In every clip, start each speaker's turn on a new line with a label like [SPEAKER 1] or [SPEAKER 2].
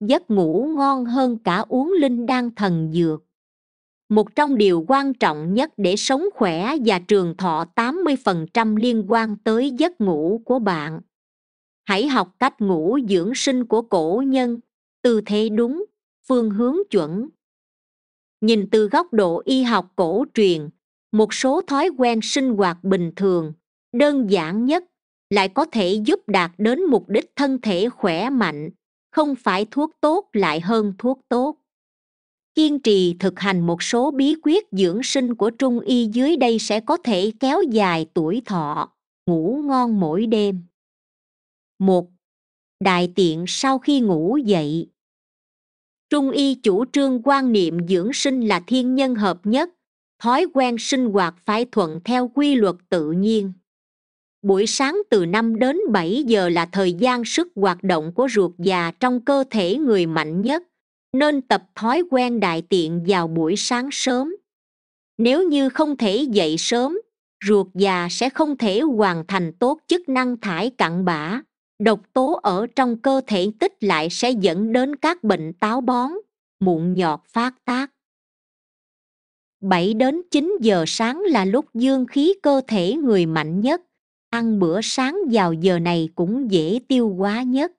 [SPEAKER 1] giấc ngủ ngon hơn cả uống linh đan thần dược. Một trong điều quan trọng nhất để sống khỏe và trường thọ 80% liên quan tới giấc ngủ của bạn. Hãy học cách ngủ dưỡng sinh của cổ nhân, tư thế đúng, phương hướng chuẩn. Nhìn từ góc độ y học cổ truyền, một số thói quen sinh hoạt bình thường, đơn giản nhất lại có thể giúp đạt đến mục đích thân thể khỏe mạnh không phải thuốc tốt lại hơn thuốc tốt kiên trì thực hành một số bí quyết dưỡng sinh của trung y dưới đây sẽ có thể kéo dài tuổi thọ ngủ ngon mỗi đêm một đại tiện sau khi ngủ dậy trung y chủ trương quan niệm dưỡng sinh là thiên nhân hợp nhất thói quen sinh hoạt phải thuận theo quy luật tự nhiên buổi sáng từ năm đến bảy giờ là thời gian sức hoạt động của ruột già trong cơ thể người mạnh nhất nên tập thói quen đại tiện vào buổi sáng sớm nếu như không thể dậy sớm ruột già sẽ không thể hoàn thành tốt chức năng thải cặn bã độc tố ở trong cơ thể tích lại sẽ dẫn đến các bệnh táo bón mụn nhọt phát tác 7 đến 9 giờ sáng là lúc dương khí cơ thể người mạnh nhất ăn bữa sáng vào giờ này cũng dễ tiêu hóa nhất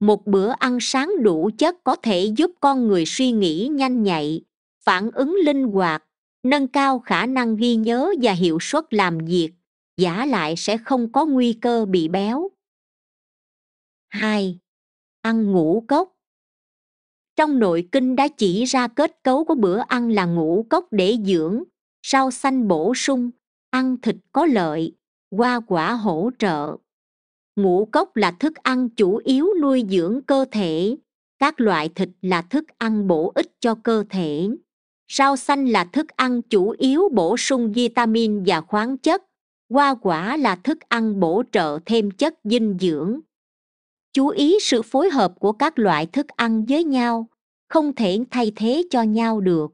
[SPEAKER 1] một bữa ăn sáng đủ chất có thể giúp con người suy nghĩ nhanh nhạy phản ứng linh hoạt nâng cao khả năng ghi nhớ và hiệu suất làm việc giả lại sẽ không có nguy cơ bị béo 2. Ăn ngũ cốc Trong nội kinh đã chỉ ra kết cấu của bữa ăn là ngũ cốc để dưỡng, rau xanh bổ sung, ăn thịt có lợi, hoa quả hỗ trợ ngũ cốc là thức ăn chủ yếu nuôi dưỡng cơ thể các loại thịt là thức ăn bổ ích cho cơ thể rau xanh là thức ăn chủ yếu bổ sung vitamin và khoáng chất hoa quả là thức ăn bổ trợ thêm chất dinh dưỡng chú ý sự phối hợp của các loại thức ăn với nhau không thể thay thế cho nhau được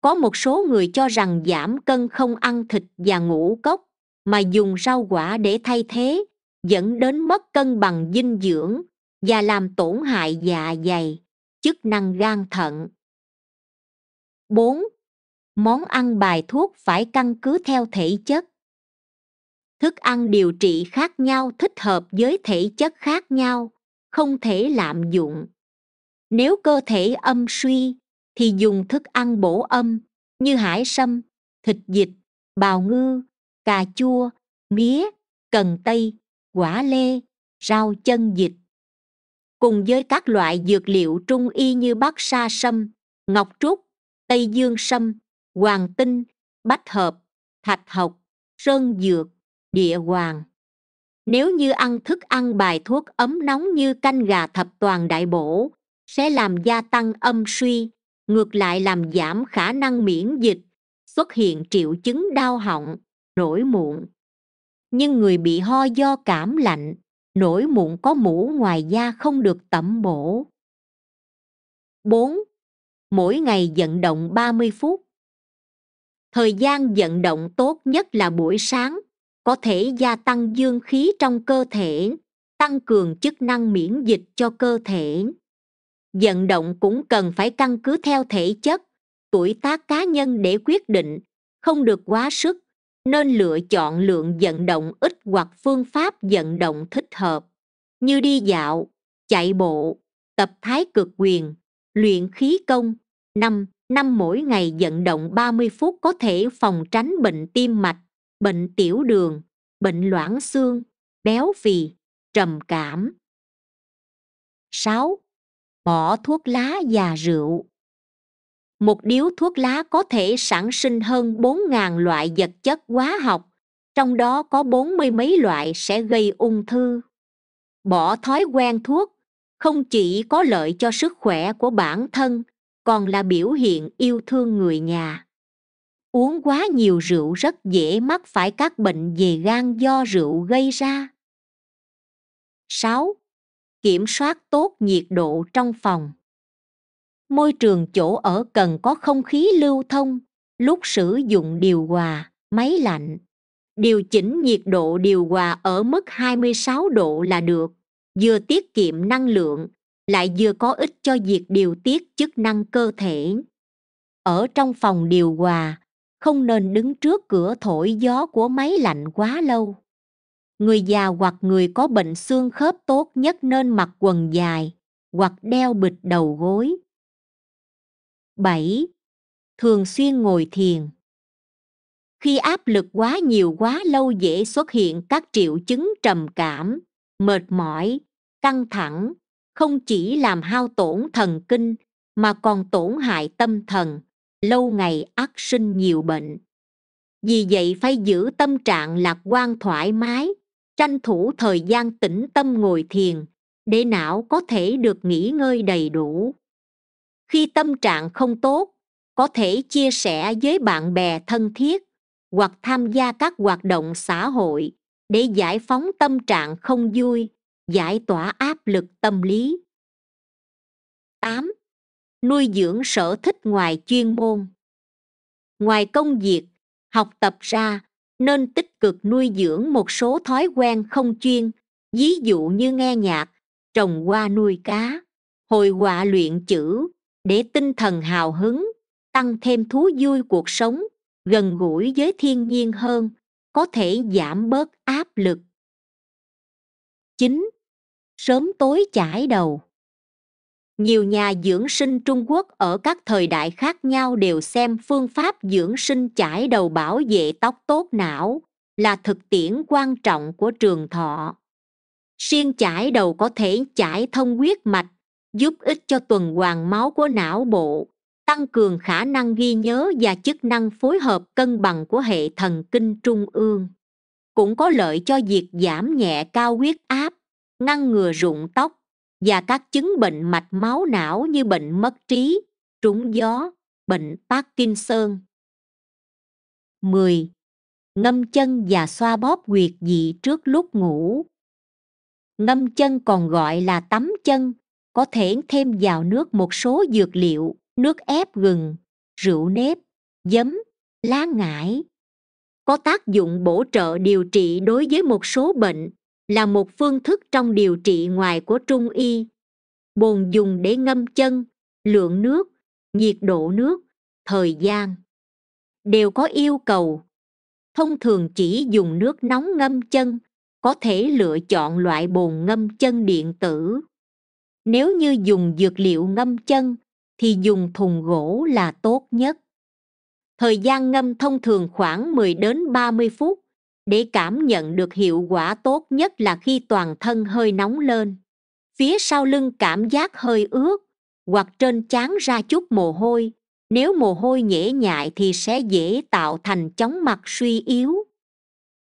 [SPEAKER 1] có một số người cho rằng giảm cân không ăn thịt và ngũ cốc mà dùng rau quả để thay thế dẫn đến mất cân bằng dinh dưỡng và làm tổn hại dạ dày chức năng gan thận 4. Món ăn bài thuốc phải căn cứ theo thể chất. Thức ăn điều trị khác nhau thích hợp với thể chất khác nhau, không thể lạm dụng. Nếu cơ thể âm suy thì dùng thức ăn bổ âm như hải sâm, thịt dịch, bào ngư, cà chua, mía, cần tây, quả lê, rau chân vịt. Cùng với các loại dược liệu trung y như bát sa sâm, ngọc trúc, tây dương sâm, hoàng tinh, bách hợp, thạch học, sơn dược, địa hoàng. Nếu như ăn thức ăn bài thuốc ấm nóng như canh gà thập toàn đại bổ, sẽ làm gia tăng âm suy, ngược lại làm giảm khả năng miễn dịch, xuất hiện triệu chứng đau họng, nổi mụn nhưng người bị ho do cảm lạnh nổi mụn có mũ ngoài da không được tẩm bổ 4. Mỗi ngày vận động 30 phút Thời gian vận động tốt nhất là buổi sáng, có thể gia tăng dương khí trong cơ thể, tăng cường chức năng miễn dịch cho cơ thể. Vận động cũng cần phải căn cứ theo thể chất, tuổi tác cá nhân để quyết định, không được quá sức nên lựa chọn lượng vận động ít hoặc phương pháp vận động thích hợp như đi dạo chạy bộ tập thái cực quyền luyện khí công năm năm mỗi ngày vận động 30 phút có thể phòng tránh bệnh tim mạch bệnh tiểu đường bệnh loãng xương béo phì trầm cảm 6. Bỏ thuốc lá và rượu một điếu thuốc lá có thể sản sinh hơn 4.000 loại vật chất hóa học, trong đó có 40 mấy loại sẽ gây ung thư. Bỏ thói quen thuốc không chỉ có lợi cho sức khỏe của bản thân, còn là biểu hiện yêu thương người nhà. Uống quá nhiều rượu rất dễ mắc phải các bệnh về gan do rượu gây ra. 6. Kiểm soát tốt nhiệt độ trong phòng môi trường chỗ ở cần có không khí lưu thông lúc sử dụng điều hòa máy lạnh điều chỉnh nhiệt độ điều hòa ở mức 26 độ là được vừa tiết kiệm năng lượng lại vừa có ích cho việc điều tiết chức năng cơ thể ở trong phòng điều hòa không nên đứng trước cửa thổi gió của máy lạnh quá lâu người già hoặc người có bệnh xương khớp tốt nhất nên mặc quần dài hoặc đeo bịch đầu gối 7. Thường xuyên ngồi thiền Khi áp lực quá nhiều quá lâu dễ xuất hiện các triệu chứng trầm cảm, mệt mỏi, căng thẳng, không chỉ làm hao tổn thần kinh mà còn tổn hại tâm thần, lâu ngày ắt sinh nhiều bệnh. Vì vậy phải giữ tâm trạng lạc quan thoải mái, tranh thủ thời gian tĩnh tâm ngồi thiền để não có thể được nghỉ ngơi đầy đủ khi tâm trạng không tốt có thể chia sẻ với bạn bè thân thiết hoặc tham gia các hoạt động xã hội để giải phóng tâm trạng không vui giải tỏa áp lực tâm lý 8. Nuôi dưỡng sở thích ngoài chuyên môn Ngoài công việc, học tập ra, nên tích cực nuôi dưỡng một số thói quen không chuyên, ví dụ như nghe nhạc, trồng hoa nuôi cá, hồi họa luyện chữ, để tinh thần hào hứng tăng thêm thú vui cuộc sống gần gũi với thiên nhiên hơn có thể giảm bớt áp lực Chín, Sớm tối chải đầu Nhiều nhà dưỡng sinh Trung Quốc ở các thời đại khác nhau đều xem phương pháp dưỡng sinh chải đầu bảo vệ tóc tốt não là thực tiễn quan trọng của trường thọ. Siêng chải đầu có thể chải thông huyết mạch, giúp ích cho tuần hoàn máu của não bộ tăng cường khả năng ghi nhớ và chức năng phối hợp cân bằng của hệ thần kinh trung ương cũng có lợi cho việc giảm nhẹ cao huyết áp ngăn ngừa rụng tóc và các chứng bệnh mạch máu não như bệnh mất trí trúng gió bệnh parkinson 10. Ngâm chân và xoa bóp huyệt vị trước lúc ngủ. Ngâm chân còn gọi là tắm chân có thể thêm vào nước một số dược liệu nước ép gừng rượu nếp giấm lá ngải có tác dụng bổ trợ điều trị đối với một số bệnh là một phương thức trong điều trị ngoài của trung y bồn dùng để ngâm chân lượng nước nhiệt độ nước thời gian đều có yêu cầu thông thường chỉ dùng nước nóng ngâm chân có thể lựa chọn loại bồn ngâm chân điện tử nếu như dùng dược liệu ngâm chân thì dùng thùng gỗ là tốt nhất. Thời gian ngâm thông thường khoảng 10 đến 30 phút để cảm nhận được hiệu quả tốt nhất là khi toàn thân hơi nóng lên. Phía sau lưng cảm giác hơi ướt hoặc trên trán ra chút mồ hôi. Nếu mồ hôi nhễ nhại thì sẽ dễ tạo thành chóng mặt suy yếu.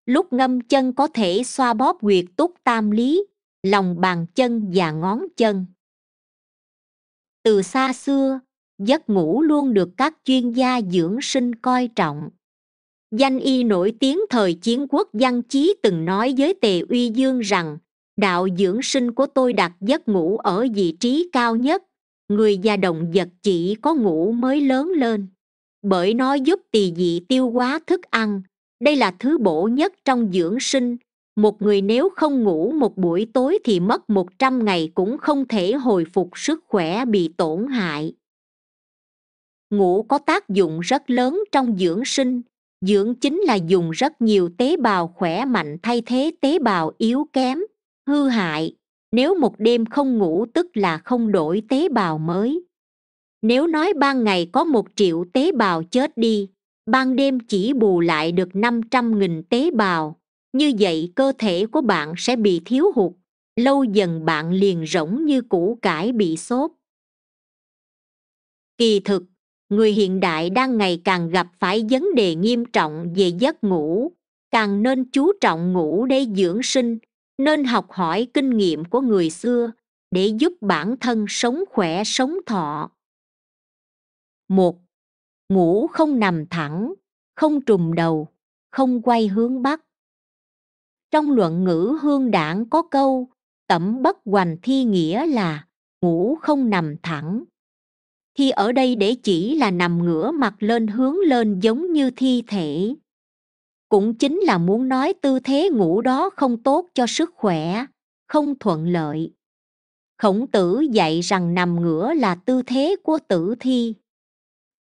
[SPEAKER 1] Lúc ngâm chân có thể xoa bóp quyệt túc tam lý, lòng bàn chân và ngón chân từ xa xưa giấc ngủ luôn được các chuyên gia dưỡng sinh coi trọng danh y nổi tiếng thời chiến quốc văn chí từng nói với tề uy dương rằng đạo dưỡng sinh của tôi đặt giấc ngủ ở vị trí cao nhất người và động vật chỉ có ngủ mới lớn lên bởi nó giúp tỳ vị tiêu hóa thức ăn đây là thứ bổ nhất trong dưỡng sinh một người nếu không ngủ một buổi tối thì mất 100 ngày cũng không thể hồi phục sức khỏe bị tổn hại. Ngủ có tác dụng rất lớn trong dưỡng sinh, dưỡng chính là dùng rất nhiều tế bào khỏe mạnh thay thế tế bào yếu kém, hư hại. Nếu một đêm không ngủ tức là không đổi tế bào mới. Nếu nói ban ngày có một triệu tế bào chết đi, ban đêm chỉ bù lại được 500.000 tế bào như vậy cơ thể của bạn sẽ bị thiếu hụt lâu dần bạn liền rỗng như củ cải bị sốt kỳ thực người hiện đại đang ngày càng gặp phải vấn đề nghiêm trọng về giấc ngủ càng nên chú trọng ngủ để dưỡng sinh nên học hỏi kinh nghiệm của người xưa để giúp bản thân sống khỏe sống thọ một ngủ không nằm thẳng không trùng đầu không quay hướng bắc trong luận ngữ hương đảng có câu Tẩm bất hoành thi nghĩa là ngủ không nằm thẳng. Thi ở đây để chỉ là nằm ngửa mặt lên hướng lên giống như thi thể. Cũng chính là muốn nói tư thế ngủ đó không tốt cho sức khỏe, không thuận lợi. Khổng tử dạy rằng nằm ngửa là tư thế của tử thi.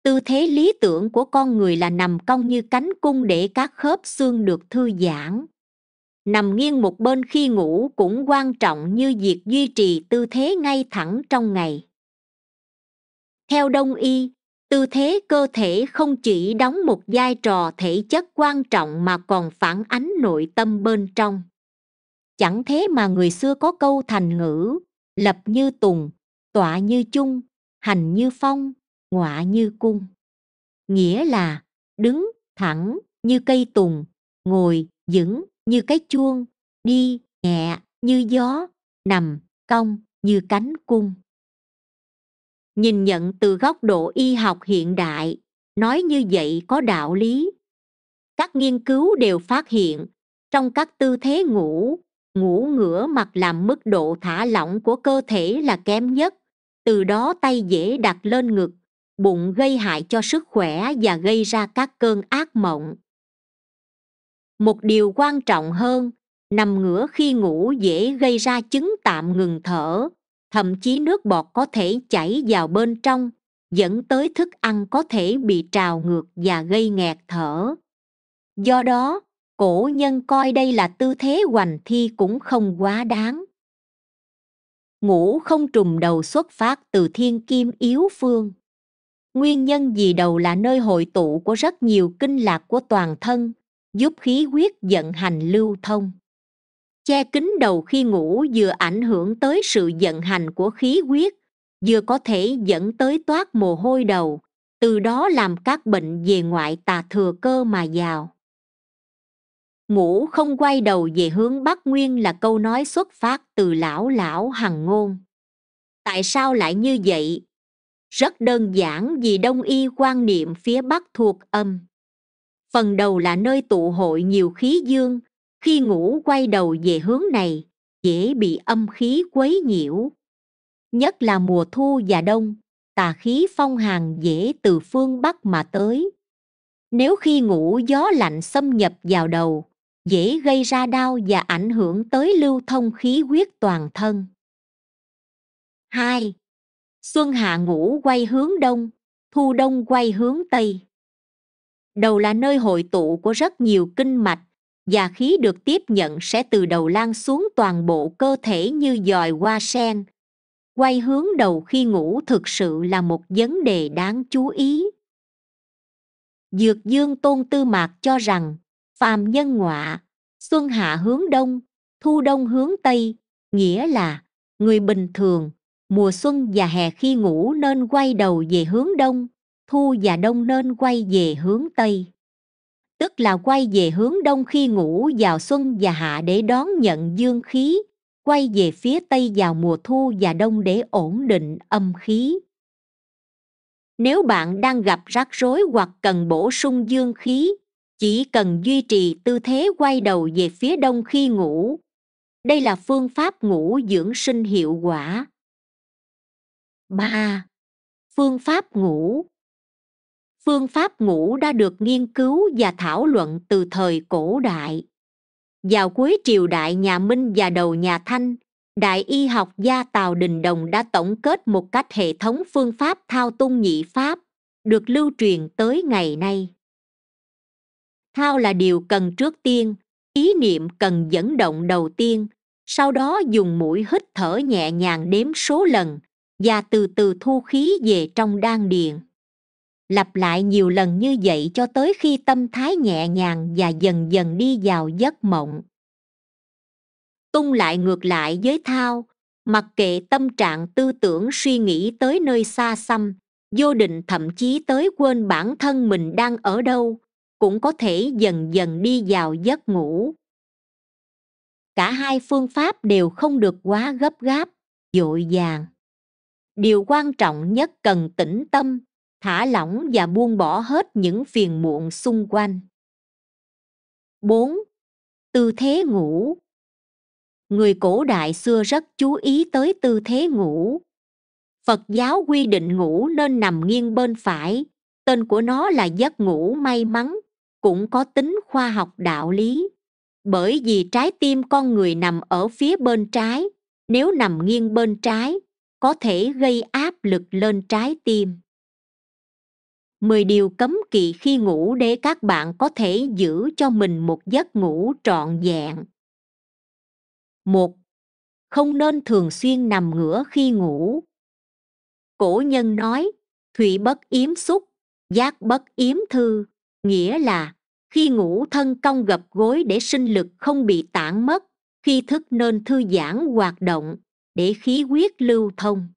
[SPEAKER 1] Tư thế lý tưởng của con người là nằm cong như cánh cung để các khớp xương được thư giãn nằm nghiêng một bên khi ngủ cũng quan trọng như việc duy trì tư thế ngay thẳng trong ngày theo đông y tư thế cơ thể không chỉ đóng một vai trò thể chất quan trọng mà còn phản ánh nội tâm bên trong chẳng thế mà người xưa có câu thành ngữ lập như tùng tọa như chung hành như phong ngọa như cung nghĩa là đứng thẳng như cây tùng ngồi vững như cái chuông đi nhẹ như gió nằm cong như cánh cung nhìn nhận từ góc độ y học hiện đại nói như vậy có đạo lý các nghiên cứu đều phát hiện trong các tư thế ngủ ngủ ngửa mặt làm mức độ thả lỏng của cơ thể là kém nhất từ đó tay dễ đặt lên ngực bụng gây hại cho sức khỏe và gây ra các cơn ác mộng một điều quan trọng hơn nằm ngửa khi ngủ dễ gây ra chứng tạm ngừng thở thậm chí nước bọt có thể chảy vào bên trong dẫn tới thức ăn có thể bị trào ngược và gây nghẹt thở do đó cổ nhân coi đây là tư thế hoành thi cũng không quá đáng ngủ không trùng đầu xuất phát từ thiên kim yếu phương nguyên nhân vì đầu là nơi hội tụ của rất nhiều kinh lạc của toàn thân giúp khí huyết vận hành lưu thông che kín đầu khi ngủ vừa ảnh hưởng tới sự vận hành của khí huyết vừa có thể dẫn tới toát mồ hôi đầu từ đó làm các bệnh về ngoại tà thừa cơ mà vào ngủ không quay đầu về hướng bắc nguyên là câu nói xuất phát từ lão lão hằng ngôn tại sao lại như vậy rất đơn giản vì đông y quan niệm phía bắc thuộc âm phần đầu là nơi tụ hội nhiều khí dương khi ngủ quay đầu về hướng này dễ bị âm khí quấy nhiễu nhất là mùa thu và đông tà khí phong hàn dễ từ phương bắc mà tới nếu khi ngủ gió lạnh xâm nhập vào đầu dễ gây ra đau và ảnh hưởng tới lưu thông khí huyết toàn thân 2. Xuân hạ ngủ quay hướng đông, thu đông quay hướng tây đầu là nơi hội tụ của rất nhiều kinh mạch và khí được tiếp nhận sẽ từ đầu lan xuống toàn bộ cơ thể như dòi hoa sen quay hướng đầu khi ngủ thực sự là một vấn đề đáng chú ý dược dương tôn tư mạc cho rằng phàm nhân ngọa xuân hạ hướng đông thu đông hướng tây nghĩa là người bình thường mùa xuân và hè khi ngủ nên quay đầu về hướng đông thu và đông nên quay về hướng Tây. Tức là quay về hướng đông khi ngủ vào xuân và hạ để đón nhận dương khí, quay về phía Tây vào mùa thu và đông để ổn định âm khí. Nếu bạn đang gặp rắc rối hoặc cần bổ sung dương khí, chỉ cần duy trì tư thế quay đầu về phía đông khi ngủ. Đây là phương pháp ngủ dưỡng sinh hiệu quả. 3. Phương pháp ngủ phương pháp ngủ đã được nghiên cứu và thảo luận từ thời cổ đại vào cuối triều đại nhà minh và đầu nhà thanh đại y học gia tào đình đồng đã tổng kết một cách hệ thống phương pháp thao tung nhị pháp được lưu truyền tới ngày nay thao là điều cần trước tiên ý niệm cần dẫn động đầu tiên sau đó dùng mũi hít thở nhẹ nhàng đếm số lần và từ từ thu khí về trong đan điền lặp lại nhiều lần như vậy cho tới khi tâm thái nhẹ nhàng và dần dần đi vào giấc mộng tung lại ngược lại với thao mặc kệ tâm trạng tư tưởng suy nghĩ tới nơi xa xăm vô định thậm chí tới quên bản thân mình đang ở đâu cũng có thể dần dần đi vào giấc ngủ cả hai phương pháp đều không được quá gấp gáp vội vàng điều quan trọng nhất cần tĩnh tâm thả lỏng và buông bỏ hết những phiền muộn xung quanh 4. Tư thế ngủ Người cổ đại xưa rất chú ý tới tư thế ngủ. Phật giáo quy định ngủ nên nằm nghiêng bên phải, tên của nó là giấc ngủ may mắn, cũng có tính khoa học đạo lý. Bởi vì trái tim con người nằm ở phía bên trái, nếu nằm nghiêng bên trái, có thể gây áp lực lên trái tim. 10 điều cấm kỵ khi ngủ để các bạn có thể giữ cho mình một giấc ngủ trọn vẹn. 1. Không nên thường xuyên nằm ngửa khi ngủ. Cổ nhân nói, thủy bất yếm xúc, giác bất yếm thư, nghĩa là khi ngủ thân cong gập gối để sinh lực không bị tản mất, khi thức nên thư giãn hoạt động để khí huyết lưu thông.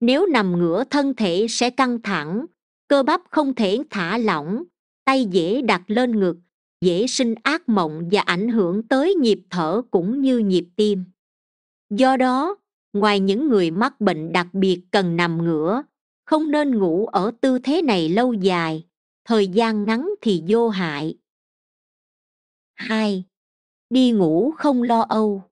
[SPEAKER 1] Nếu nằm ngửa thân thể sẽ căng thẳng, cơ bắp không thể thả lỏng tay dễ đặt lên ngực dễ sinh ác mộng và ảnh hưởng tới nhịp thở cũng như nhịp tim do đó ngoài những người mắc bệnh đặc biệt cần nằm ngửa không nên ngủ ở tư thế này lâu dài thời gian ngắn thì vô hại 2. Đi ngủ không lo âu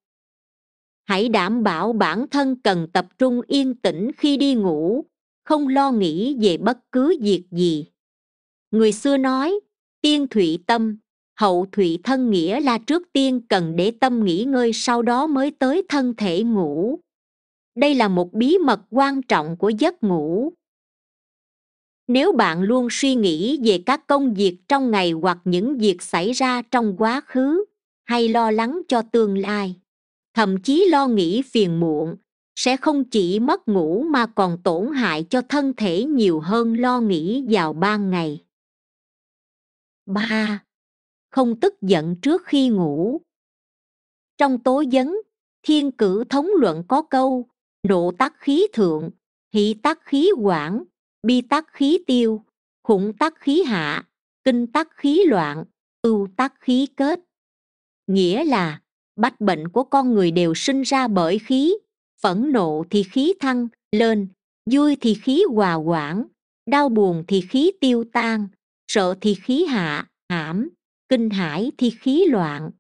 [SPEAKER 1] Hãy đảm bảo bản thân cần tập trung yên tĩnh khi đi ngủ không lo nghĩ về bất cứ việc gì người xưa nói tiên thụy tâm hậu thụy thân nghĩa là trước tiên cần để tâm nghỉ ngơi sau đó mới tới thân thể ngủ đây là một bí mật quan trọng của giấc ngủ nếu bạn luôn suy nghĩ về các công việc trong ngày hoặc những việc xảy ra trong quá khứ hay lo lắng cho tương lai thậm chí lo nghĩ phiền muộn sẽ không chỉ mất ngủ mà còn tổn hại cho thân thể nhiều hơn lo nghĩ vào ban ngày 3. Không tức giận trước khi ngủ Trong tố vấn, thiên cử thống luận có câu nộ tác khí thượng, hỷ tác khí quản, bi tác khí tiêu, khủng tác khí hạ, kinh tác khí loạn, ưu tác khí kết. Nghĩa là, bách bệnh của con người đều sinh ra bởi khí, phẫn nộ thì khí thăng lên vui thì khí hòa quản, đau buồn thì khí tiêu tan sợ thì khí hạ hãm kinh hãi thì khí loạn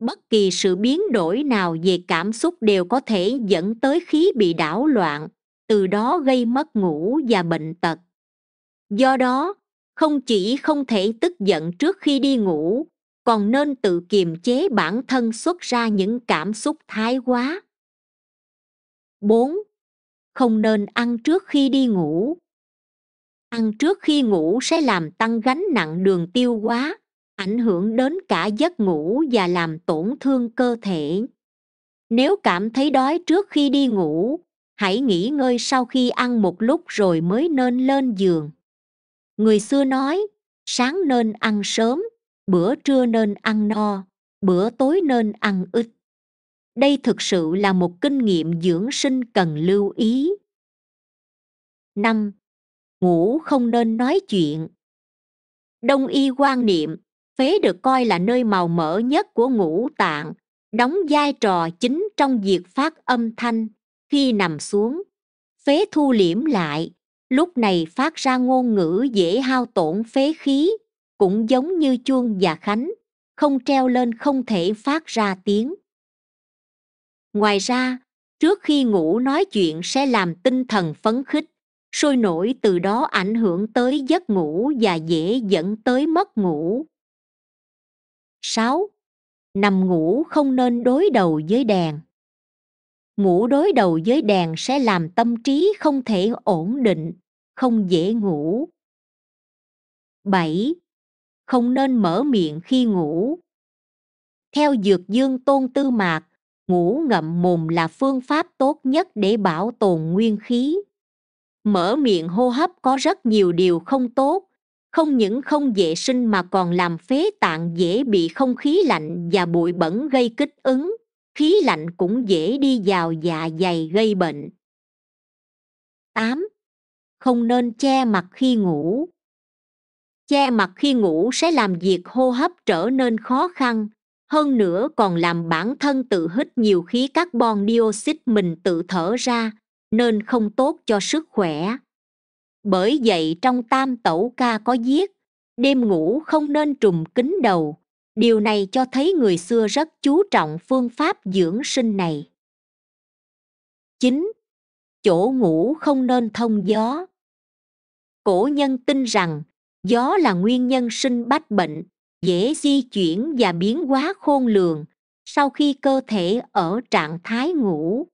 [SPEAKER 1] bất kỳ sự biến đổi nào về cảm xúc đều có thể dẫn tới khí bị đảo loạn từ đó gây mất ngủ và bệnh tật do đó không chỉ không thể tức giận trước khi đi ngủ còn nên tự kiềm chế bản thân xuất ra những cảm xúc thái quá 4. Không nên ăn trước khi đi ngủ. Ăn trước khi ngủ sẽ làm tăng gánh nặng đường tiêu hóa, ảnh hưởng đến cả giấc ngủ và làm tổn thương cơ thể. Nếu cảm thấy đói trước khi đi ngủ, hãy nghỉ ngơi sau khi ăn một lúc rồi mới nên lên giường. Người xưa nói, sáng nên ăn sớm, bữa trưa nên ăn no, bữa tối nên ăn ít đây thực sự là một kinh nghiệm dưỡng sinh cần lưu ý 5. Ngủ không nên nói chuyện Đông y quan niệm, phế được coi là nơi màu mỡ nhất của ngũ tạng, đóng vai trò chính trong việc phát âm thanh khi nằm xuống. Phế thu liễm lại, lúc này phát ra ngôn ngữ dễ hao tổn phế khí, cũng giống như chuông và khánh, không treo lên không thể phát ra tiếng ngoài ra trước khi ngủ nói chuyện sẽ làm tinh thần phấn khích sôi nổi từ đó ảnh hưởng tới giấc ngủ và dễ dẫn tới mất ngủ 6. Nằm ngủ không nên đối đầu với đèn Ngủ đối đầu với đèn sẽ làm tâm trí không thể ổn định, không dễ ngủ. 7. Không nên mở miệng khi ngủ. Theo Dược Dương Tôn Tư Mạc, ngủ ngậm mồm là phương pháp tốt nhất để bảo tồn nguyên khí mở miệng hô hấp có rất nhiều điều không tốt không những không vệ sinh mà còn làm phế tạng dễ bị không khí lạnh và bụi bẩn gây kích ứng khí lạnh cũng dễ đi vào dạ dày gây bệnh 8. Không nên che mặt khi ngủ Che mặt khi ngủ sẽ làm việc hô hấp trở nên khó khăn, hơn nữa còn làm bản thân tự hít nhiều khí carbon dioxide mình tự thở ra nên không tốt cho sức khỏe bởi vậy trong tam tẩu ca có viết đêm ngủ không nên trùm kín đầu điều này cho thấy người xưa rất chú trọng phương pháp dưỡng sinh này 9. Chỗ ngủ không nên thông gió Cổ nhân tin rằng gió là nguyên nhân sinh bách bệnh dễ di chuyển và biến hóa khôn lường sau khi cơ thể ở trạng thái ngủ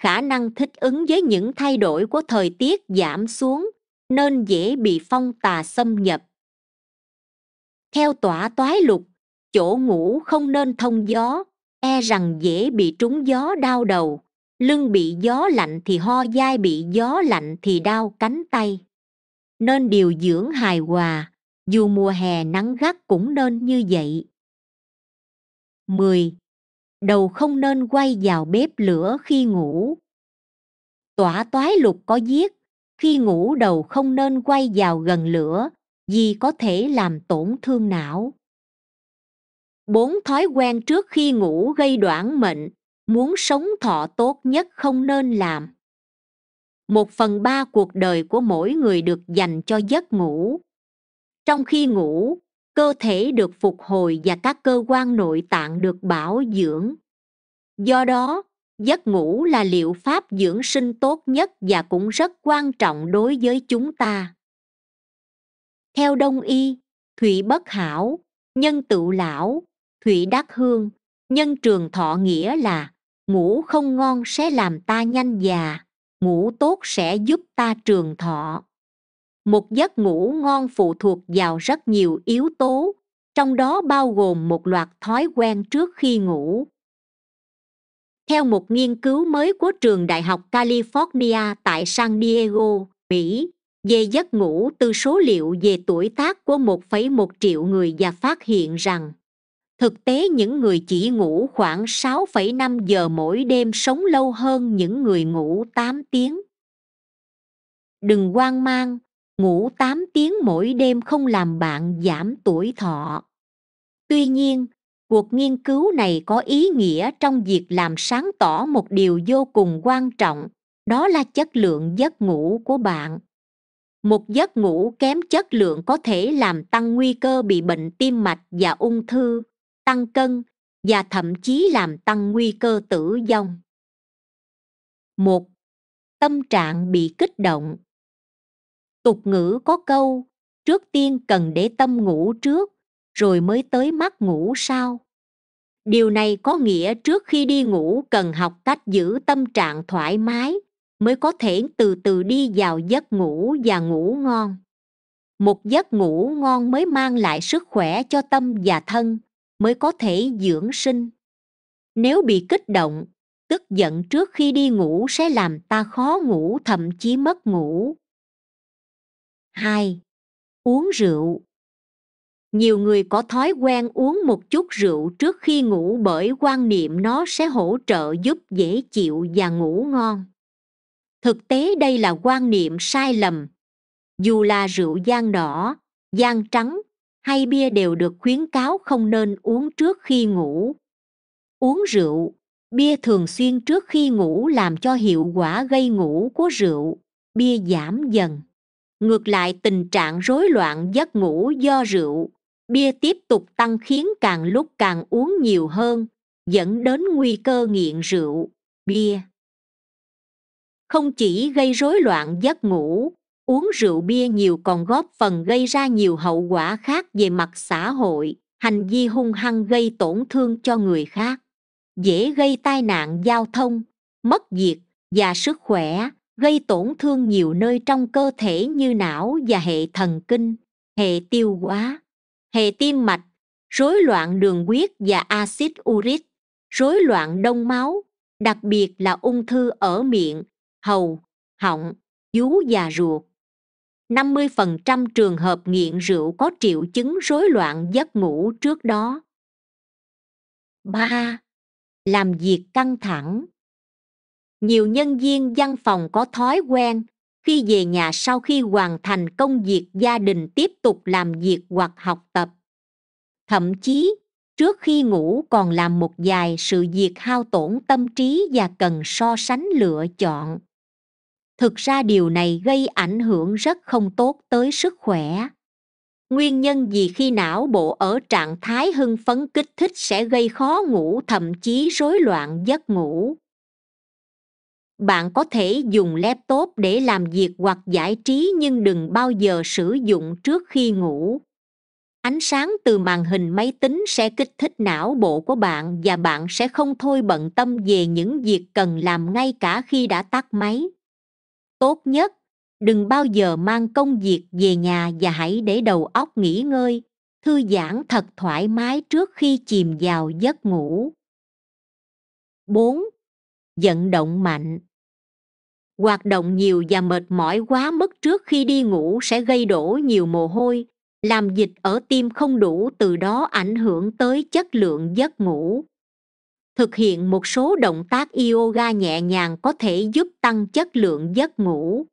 [SPEAKER 1] khả năng thích ứng với những thay đổi của thời tiết giảm xuống nên dễ bị phong tà xâm nhập theo tỏa toái lục chỗ ngủ không nên thông gió e rằng dễ bị trúng gió đau đầu lưng bị gió lạnh thì ho dai bị gió lạnh thì đau cánh tay nên điều dưỡng hài hòa dù mùa hè nắng gắt cũng nên như vậy. 10. Đầu không nên quay vào bếp lửa khi ngủ. Tỏa toái lục có viết, khi ngủ đầu không nên quay vào gần lửa vì có thể làm tổn thương não. 4. Thói quen trước khi ngủ gây đoạn mệnh, muốn sống thọ tốt nhất không nên làm. Một phần ba cuộc đời của mỗi người được dành cho giấc ngủ trong khi ngủ cơ thể được phục hồi và các cơ quan nội tạng được bảo dưỡng do đó giấc ngủ là liệu pháp dưỡng sinh tốt nhất và cũng rất quan trọng đối với chúng ta theo đông y thủy bất hảo nhân tự lão thủy đắc hương nhân trường thọ nghĩa là ngủ không ngon sẽ làm ta nhanh già ngủ tốt sẽ giúp ta trường thọ một giấc ngủ ngon phụ thuộc vào rất nhiều yếu tố trong đó bao gồm một loạt thói quen trước khi ngủ theo một nghiên cứu mới của trường đại học california tại san diego mỹ về giấc ngủ từ số liệu về tuổi tác của 1,1 triệu người và phát hiện rằng thực tế những người chỉ ngủ khoảng 6,5 giờ mỗi đêm sống lâu hơn những người ngủ 8 tiếng. Đừng hoang mang ngủ 8 tiếng mỗi đêm không làm bạn giảm tuổi thọ. Tuy nhiên, cuộc nghiên cứu này có ý nghĩa trong việc làm sáng tỏ một điều vô cùng quan trọng, đó là chất lượng giấc ngủ của bạn. Một giấc ngủ kém chất lượng có thể làm tăng nguy cơ bị bệnh tim mạch và ung thư, tăng cân và thậm chí làm tăng nguy cơ tử vong. 1. Tâm trạng bị kích động tục ngữ có câu trước tiên cần để tâm ngủ trước rồi mới tới mắt ngủ sau điều này có nghĩa trước khi đi ngủ cần học cách giữ tâm trạng thoải mái mới có thể từ từ đi vào giấc ngủ và ngủ ngon một giấc ngủ ngon mới mang lại sức khỏe cho tâm và thân mới có thể dưỡng sinh nếu bị kích động tức giận trước khi đi ngủ sẽ làm ta khó ngủ thậm chí mất ngủ 2. Uống rượu Nhiều người có thói quen uống một chút rượu trước khi ngủ bởi quan niệm nó sẽ hỗ trợ giúp dễ chịu và ngủ ngon. Thực tế đây là quan niệm sai lầm. Dù là rượu gian đỏ, gian trắng hay bia đều được khuyến cáo không nên uống trước khi ngủ. Uống rượu, bia thường xuyên trước khi ngủ làm cho hiệu quả gây ngủ của rượu, bia giảm dần ngược lại tình trạng rối loạn giấc ngủ do rượu bia tiếp tục tăng khiến càng lúc càng uống nhiều hơn dẫn đến nguy cơ nghiện rượu bia không chỉ gây rối loạn giấc ngủ uống rượu bia nhiều còn góp phần gây ra nhiều hậu quả khác về mặt xã hội hành vi hung hăng gây tổn thương cho người khác dễ gây tai nạn giao thông mất việc và sức khỏe gây tổn thương nhiều nơi trong cơ thể như não và hệ thần kinh hệ tiêu hóa hệ tim mạch rối loạn đường huyết và axit uric rối loạn đông máu đặc biệt là ung thư ở miệng hầu họng vú và ruột 50% trường hợp nghiện rượu có triệu chứng rối loạn giấc ngủ trước đó. 3. Làm việc căng thẳng nhiều nhân viên văn phòng có thói quen khi về nhà sau khi hoàn thành công việc gia đình tiếp tục làm việc hoặc học tập thậm chí trước khi ngủ còn làm một vài sự việc hao tổn tâm trí và cần so sánh lựa chọn thực ra điều này gây ảnh hưởng rất không tốt tới sức khỏe nguyên nhân vì khi não bộ ở trạng thái hưng phấn kích thích sẽ gây khó ngủ thậm chí rối loạn giấc ngủ bạn có thể dùng laptop để làm việc hoặc giải trí nhưng đừng bao giờ sử dụng trước khi ngủ ánh sáng từ màn hình máy tính sẽ kích thích não bộ của bạn và bạn sẽ không thôi bận tâm về những việc cần làm ngay cả khi đã tắt máy tốt nhất đừng bao giờ mang công việc về nhà và hãy để đầu óc nghỉ ngơi thư giãn thật thoải mái trước khi chìm vào giấc ngủ 4 vận động mạnh hoạt động nhiều và mệt mỏi quá mức trước khi đi ngủ sẽ gây đổ nhiều mồ hôi làm dịch ở tim không đủ từ đó ảnh hưởng tới chất lượng giấc ngủ thực hiện một số động tác yoga nhẹ nhàng có thể giúp tăng chất lượng giấc ngủ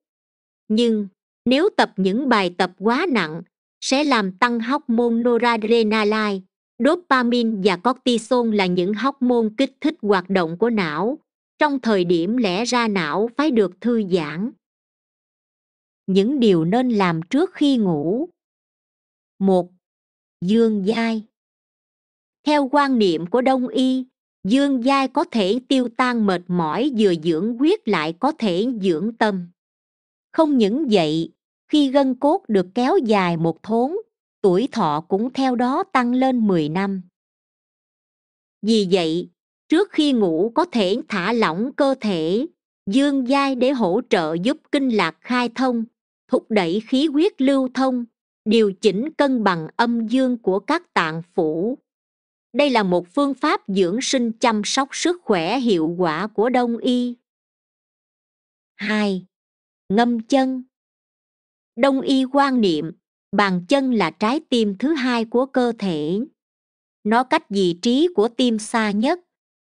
[SPEAKER 1] nhưng nếu tập những bài tập quá nặng sẽ làm tăng hóc môn noradrenaline dopamine và cortisol là những hóc môn kích thích hoạt động của não trong thời điểm lẽ ra não phải được thư giãn những điều nên làm trước khi ngủ một dương dai theo quan niệm của đông y dương dai có thể tiêu tan mệt mỏi vừa dưỡng huyết lại có thể dưỡng tâm không những vậy khi gân cốt được kéo dài một thốn tuổi thọ cũng theo đó tăng lên 10 năm vì vậy trước khi ngủ có thể thả lỏng cơ thể dương dai để hỗ trợ giúp kinh lạc khai thông thúc đẩy khí huyết lưu thông điều chỉnh cân bằng âm dương của các tạng phủ đây là một phương pháp dưỡng sinh chăm sóc sức khỏe hiệu quả của đông y 2. Ngâm chân Đông y quan niệm bàn chân là trái tim thứ hai của cơ thể nó cách vị trí của tim xa nhất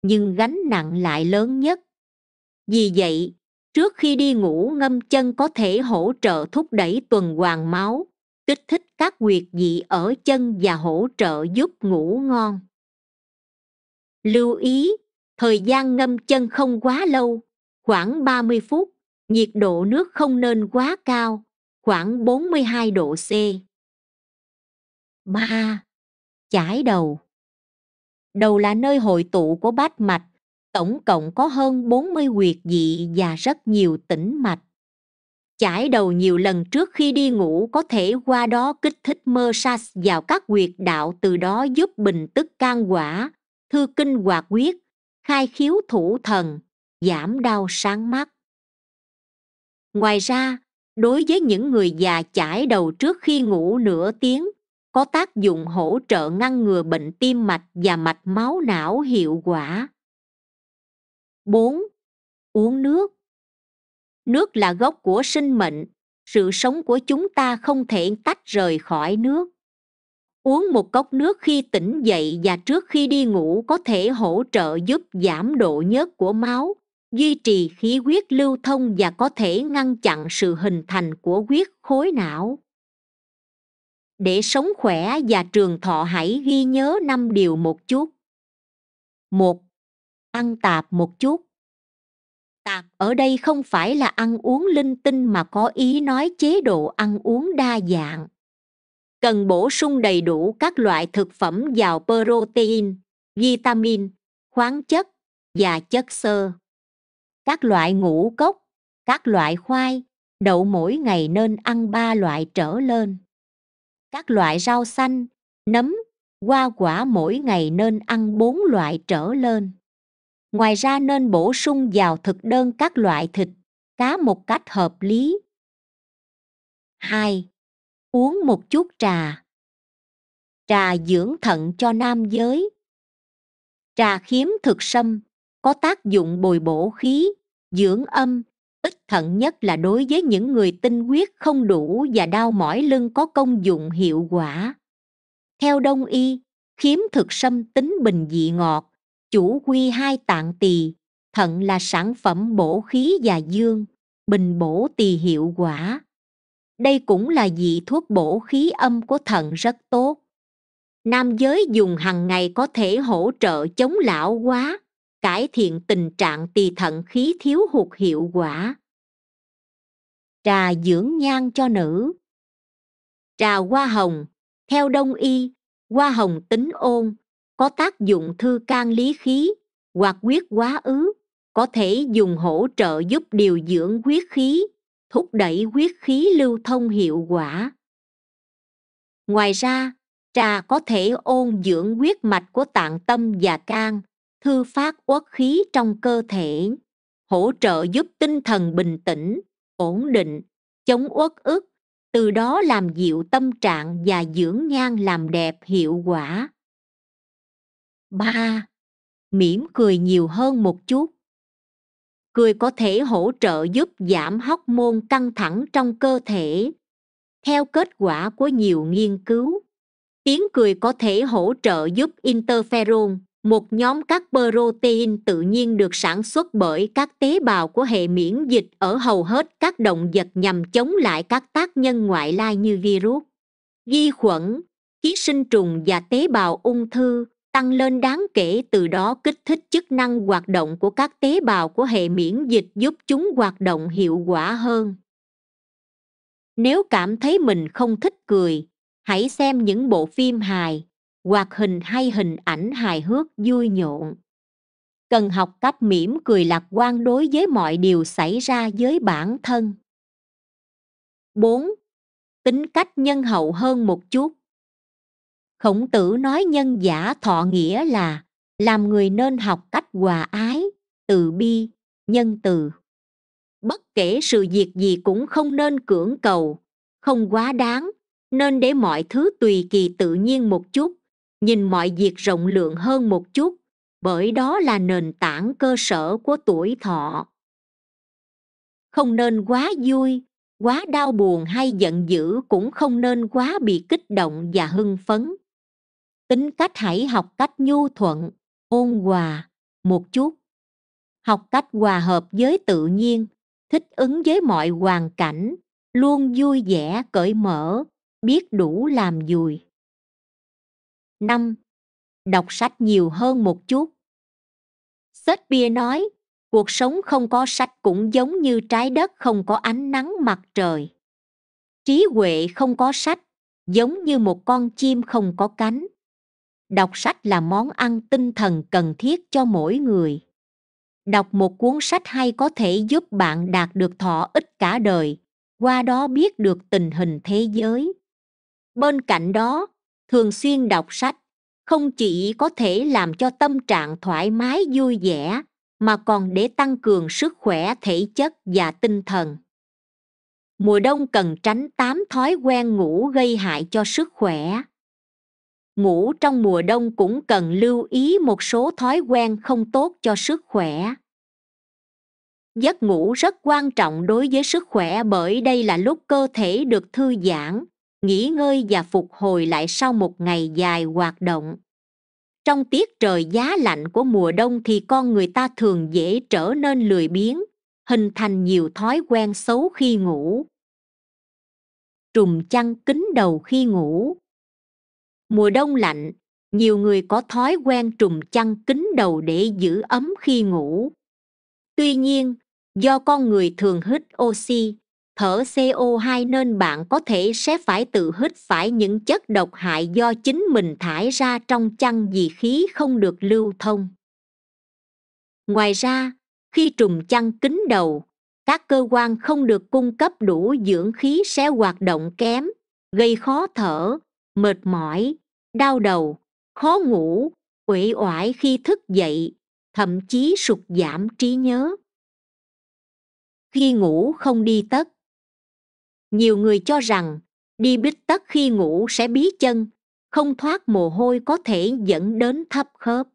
[SPEAKER 1] nhưng gánh nặng lại lớn nhất vì vậy trước khi đi ngủ ngâm chân có thể hỗ trợ thúc đẩy tuần hoàn máu kích thích các quyệt vị ở chân và hỗ trợ giúp ngủ ngon lưu ý thời gian ngâm chân không quá lâu khoảng 30 phút nhiệt độ nước không nên quá cao khoảng 42 độ C. Ba, Chải đầu đầu là nơi hội tụ của bát mạch, tổng cộng có hơn 40 huyệt dị và rất nhiều tĩnh mạch. Chải đầu nhiều lần trước khi đi ngủ có thể qua đó kích thích mơ sas vào các huyệt đạo từ đó giúp bình tức can quả, thư kinh hoạt quyết khai khiếu thủ thần, giảm đau sáng mắt. Ngoài ra, đối với những người già chải đầu trước khi ngủ nửa tiếng có tác dụng hỗ trợ ngăn ngừa bệnh tim mạch và mạch máu não hiệu quả. 4. Uống nước Nước là gốc của sinh mệnh, sự sống của chúng ta không thể tách rời khỏi nước. Uống một cốc nước khi tỉnh dậy và trước khi đi ngủ có thể hỗ trợ giúp giảm độ nhớt của máu, duy trì khí huyết lưu thông và có thể ngăn chặn sự hình thành của huyết khối não để sống khỏe và trường thọ hãy ghi nhớ năm điều một chút một ăn tạp một chút tạp ở đây không phải là ăn uống linh tinh mà có ý nói chế độ ăn uống đa dạng cần bổ sung đầy đủ các loại thực phẩm giàu protein vitamin khoáng chất và chất xơ các loại ngũ cốc các loại khoai đậu mỗi ngày nên ăn ba loại trở lên các loại rau xanh, nấm, hoa quả mỗi ngày nên ăn 4 loại trở lên. Ngoài ra nên bổ sung vào thực đơn các loại thịt, cá một cách hợp lý. 2. Uống một chút trà. Trà dưỡng thận cho nam giới. Trà khiếm thực sâm có tác dụng bồi bổ khí, dưỡng âm, Ít thận nhất là đối với những người tinh huyết không đủ và đau mỏi lưng có công dụng hiệu quả. Theo Đông Y, khiếm thực sâm tính bình dị ngọt, chủ quy hai tạng tỳ, thận là sản phẩm bổ khí và dương, bình bổ tỳ hiệu quả. Đây cũng là vị thuốc bổ khí âm của thận rất tốt. Nam giới dùng hàng ngày có thể hỗ trợ chống lão quá, cải thiện tình trạng tỳ thận khí thiếu hụt hiệu quả trà dưỡng nhan cho nữ trà hoa hồng theo đông y hoa hồng tính ôn có tác dụng thư can lý khí hoặc huyết quá ứ có thể dùng hỗ trợ giúp điều dưỡng huyết khí thúc đẩy huyết khí lưu thông hiệu quả ngoài ra trà có thể ôn dưỡng huyết mạch của tạng tâm và can thư phát uất khí trong cơ thể hỗ trợ giúp tinh thần bình tĩnh ổn định chống uất ức từ đó làm dịu tâm trạng và dưỡng nhan làm đẹp hiệu quả ba Mỉm cười nhiều hơn một chút Cười có thể hỗ trợ giúp giảm hóc môn căng thẳng trong cơ thể. Theo kết quả của nhiều nghiên cứu, tiếng cười có thể hỗ trợ giúp interferon, một nhóm các protein tự nhiên được sản xuất bởi các tế bào của hệ miễn dịch ở hầu hết các động vật nhằm chống lại các tác nhân ngoại lai như virus vi khuẩn ký sinh trùng và tế bào ung thư tăng lên đáng kể từ đó kích thích chức năng hoạt động của các tế bào của hệ miễn dịch giúp chúng hoạt động hiệu quả hơn nếu cảm thấy mình không thích cười hãy xem những bộ phim hài hoạt hình hay hình ảnh hài hước vui nhộn cần học cách mỉm cười lạc quan đối với mọi điều xảy ra với bản thân 4. Tính cách nhân hậu hơn một chút Khổng tử nói nhân giả thọ nghĩa là làm người nên học cách hòa ái, từ bi, nhân từ. Bất kể sự việc gì cũng không nên cưỡng cầu, không quá đáng, nên để mọi thứ tùy kỳ tự nhiên một chút, nhìn mọi việc rộng lượng hơn một chút bởi đó là nền tảng cơ sở của tuổi thọ không nên quá vui quá đau buồn hay giận dữ cũng không nên quá bị kích động và hưng phấn tính cách hãy học cách nhu thuận ôn hòa một chút học cách hòa hợp với tự nhiên thích ứng với mọi hoàn cảnh luôn vui vẻ cởi mở biết đủ làm dùi 5. Đọc sách nhiều hơn một chút. Shakespeare nói, cuộc sống không có sách cũng giống như trái đất không có ánh nắng mặt trời. Trí huệ không có sách, giống như một con chim không có cánh. Đọc sách là món ăn tinh thần cần thiết cho mỗi người. Đọc một cuốn sách hay có thể giúp bạn đạt được thọ ích cả đời, qua đó biết được tình hình thế giới. Bên cạnh đó, thường xuyên đọc sách không chỉ có thể làm cho tâm trạng thoải mái vui vẻ mà còn để tăng cường sức khỏe thể chất và tinh thần mùa đông cần tránh tám thói quen ngủ gây hại cho sức khỏe ngủ trong mùa đông cũng cần lưu ý một số thói quen không tốt cho sức khỏe giấc ngủ rất quan trọng đối với sức khỏe bởi đây là lúc cơ thể được thư giãn nghỉ ngơi và phục hồi lại sau một ngày dài hoạt động trong tiết trời giá lạnh của mùa đông thì con người ta thường dễ trở nên lười biếng hình thành nhiều thói quen xấu khi ngủ trùm chăn kín đầu khi ngủ mùa đông lạnh nhiều người có thói quen trùm chăn kín đầu để giữ ấm khi ngủ tuy nhiên do con người thường hít oxy thở CO2 nên bạn có thể sẽ phải tự hít phải những chất độc hại do chính mình thải ra trong chăn vì khí không được lưu thông. Ngoài ra, khi trùng chăn kín đầu, các cơ quan không được cung cấp đủ dưỡng khí sẽ hoạt động kém, gây khó thở, mệt mỏi, đau đầu, khó ngủ, uể oải khi thức dậy, thậm chí sụt giảm trí nhớ. Khi ngủ không đi tất, nhiều người cho rằng đi bít tất khi ngủ sẽ bí chân không thoát mồ hôi có thể dẫn đến thấp khớp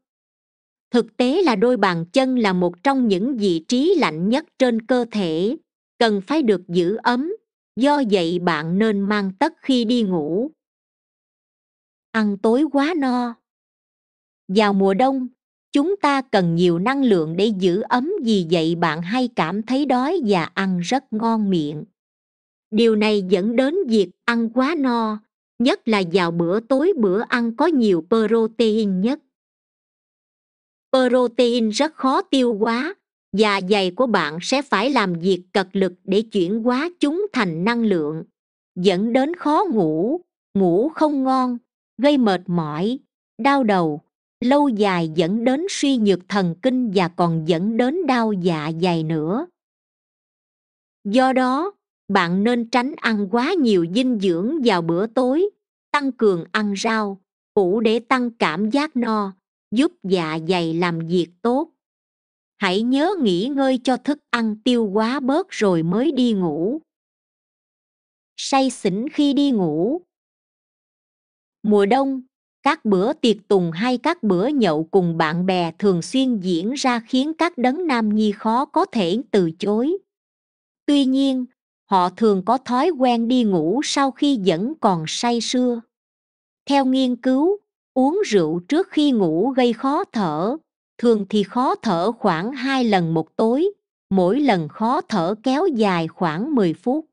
[SPEAKER 1] thực tế là đôi bàn chân là một trong những vị trí lạnh nhất trên cơ thể cần phải được giữ ấm do vậy bạn nên mang tất khi đi ngủ ăn tối quá no vào mùa đông chúng ta cần nhiều năng lượng để giữ ấm vì vậy bạn hay cảm thấy đói và ăn rất ngon miệng điều này dẫn đến việc ăn quá no nhất là vào bữa tối bữa ăn có nhiều protein nhất protein rất khó tiêu hóa dạ dày của bạn sẽ phải làm việc cật lực để chuyển hóa chúng thành năng lượng dẫn đến khó ngủ ngủ không ngon gây mệt mỏi đau đầu lâu dài dẫn đến suy nhược thần kinh và còn dẫn đến đau dạ dày nữa do đó bạn nên tránh ăn quá nhiều dinh dưỡng vào bữa tối tăng cường ăn rau củ để tăng cảm giác no giúp dạ dày làm việc tốt hãy nhớ nghỉ ngơi cho thức ăn tiêu hóa bớt rồi mới đi ngủ say xỉn khi đi ngủ mùa đông các bữa tiệc tùng hay các bữa nhậu cùng bạn bè thường xuyên diễn ra khiến các đấng nam nhi khó có thể từ chối tuy nhiên họ thường có thói quen đi ngủ sau khi vẫn còn say sưa theo nghiên cứu uống rượu trước khi ngủ gây khó thở thường thì khó thở khoảng hai lần một tối, mỗi lần khó thở kéo dài khoảng 10 phút.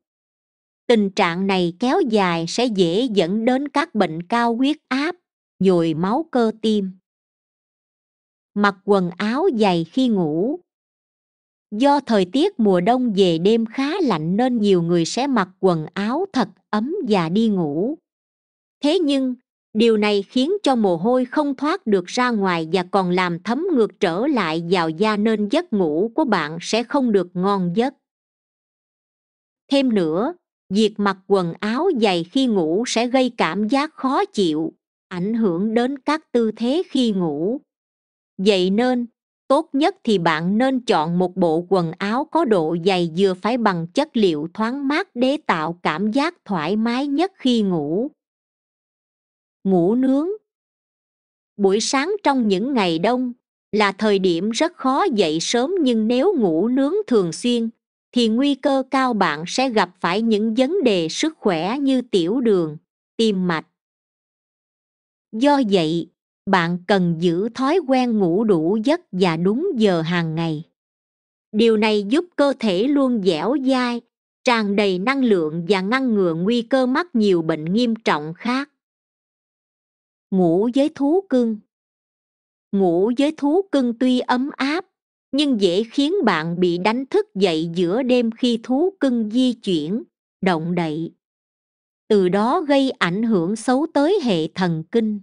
[SPEAKER 1] Tình trạng này kéo dài sẽ dễ dẫn đến các bệnh cao huyết áp, nhồi máu cơ tim. Mặc quần áo dày khi ngủ, do thời tiết mùa đông về đêm khá lạnh nên nhiều người sẽ mặc quần áo thật ấm và đi ngủ thế nhưng điều này khiến cho mồ hôi không thoát được ra ngoài và còn làm thấm ngược trở lại vào da nên giấc ngủ của bạn sẽ không được ngon giấc thêm nữa việc mặc quần áo dày khi ngủ sẽ gây cảm giác khó chịu ảnh hưởng đến các tư thế khi ngủ vậy nên tốt nhất thì bạn nên chọn một bộ quần áo có độ dày vừa phải bằng chất liệu thoáng mát để tạo cảm giác thoải mái nhất khi ngủ ngủ nướng buổi sáng trong những ngày đông là thời điểm rất khó dậy sớm nhưng nếu ngủ nướng thường xuyên thì nguy cơ cao bạn sẽ gặp phải những vấn đề sức khỏe như tiểu đường tim mạch do vậy bạn cần giữ thói quen ngủ đủ giấc và đúng giờ hàng ngày điều này giúp cơ thể luôn dẻo dai tràn đầy năng lượng và ngăn ngừa nguy cơ mắc nhiều bệnh nghiêm trọng khác ngủ với thú cưng ngủ với thú cưng tuy ấm áp nhưng dễ khiến bạn bị đánh thức dậy giữa đêm khi thú cưng di chuyển động đậy từ đó gây ảnh hưởng xấu tới hệ thần kinh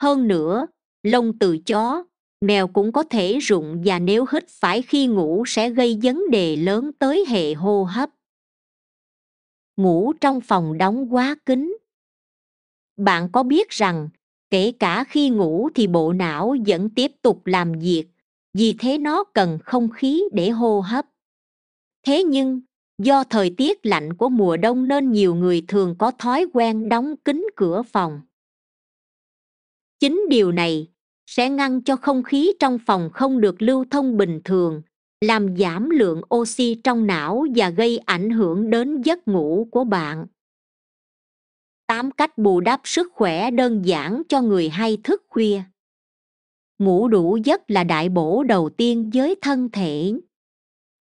[SPEAKER 1] hơn nữa, lông từ chó, mèo cũng có thể rụng và nếu hít phải khi ngủ sẽ gây vấn đề lớn tới hệ hô hấp. Ngủ trong phòng đóng quá kín. Bạn có biết rằng, kể cả khi ngủ thì bộ não vẫn tiếp tục làm việc, vì thế nó cần không khí để hô hấp. Thế nhưng, do thời tiết lạnh của mùa đông nên nhiều người thường có thói quen đóng kín cửa phòng chính điều này sẽ ngăn cho không khí trong phòng không được lưu thông bình thường làm giảm lượng oxy trong não và gây ảnh hưởng đến giấc ngủ của bạn Tám cách bù đắp sức khỏe đơn giản cho người hay thức khuya ngủ đủ giấc là đại bổ đầu tiên với thân thể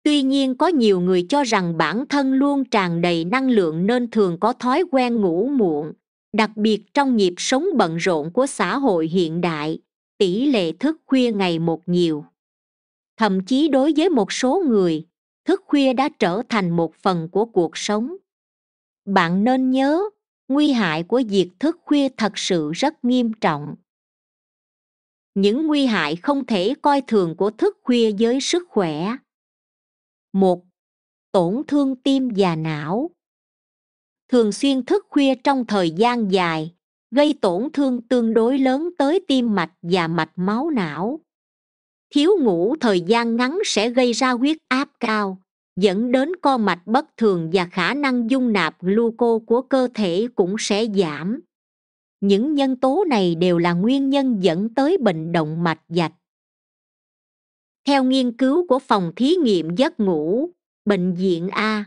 [SPEAKER 1] tuy nhiên có nhiều người cho rằng bản thân luôn tràn đầy năng lượng nên thường có thói quen ngủ muộn đặc biệt trong nhịp sống bận rộn của xã hội hiện đại tỷ lệ thức khuya ngày một nhiều thậm chí đối với một số người thức khuya đã trở thành một phần của cuộc sống bạn nên nhớ nguy hại của việc thức khuya thật sự rất nghiêm trọng những nguy hại không thể coi thường của thức khuya với sức khỏe một tổn thương tim và não thường xuyên thức khuya trong thời gian dài gây tổn thương tương đối lớn tới tim mạch và mạch máu não thiếu ngủ thời gian ngắn sẽ gây ra huyết áp cao dẫn đến co mạch bất thường và khả năng dung nạp gluco của cơ thể cũng sẽ giảm những nhân tố này đều là nguyên nhân dẫn tới bệnh động mạch vạch theo nghiên cứu của phòng thí nghiệm giấc ngủ bệnh viện a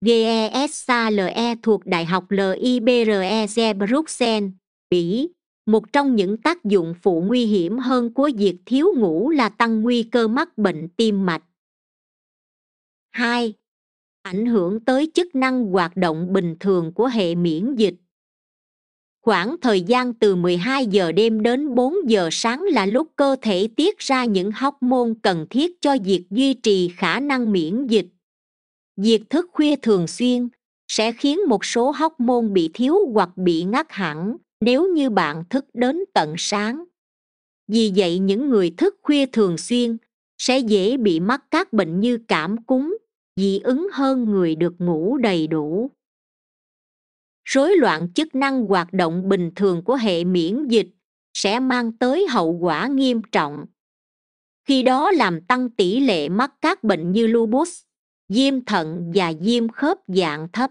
[SPEAKER 1] GESALE thuộc Đại học LIBRE Bruxelles, Bỉ. Một trong những tác dụng phụ nguy hiểm hơn của việc thiếu ngủ là tăng nguy cơ mắc bệnh tim mạch. 2. Ảnh hưởng tới chức năng hoạt động bình thường của hệ miễn dịch. Khoảng thời gian từ 12 giờ đêm đến 4 giờ sáng là lúc cơ thể tiết ra những hormone cần thiết cho việc duy trì khả năng miễn dịch việc thức khuya thường xuyên sẽ khiến một số hóc môn bị thiếu hoặc bị ngắt hẳn nếu như bạn thức đến tận sáng vì vậy những người thức khuya thường xuyên sẽ dễ bị mắc các bệnh như cảm cúm dị ứng hơn người được ngủ đầy đủ rối loạn chức năng hoạt động bình thường của hệ miễn dịch sẽ mang tới hậu quả nghiêm trọng khi đó làm tăng tỷ lệ mắc các bệnh như lupus viêm thận và viêm khớp dạng thấp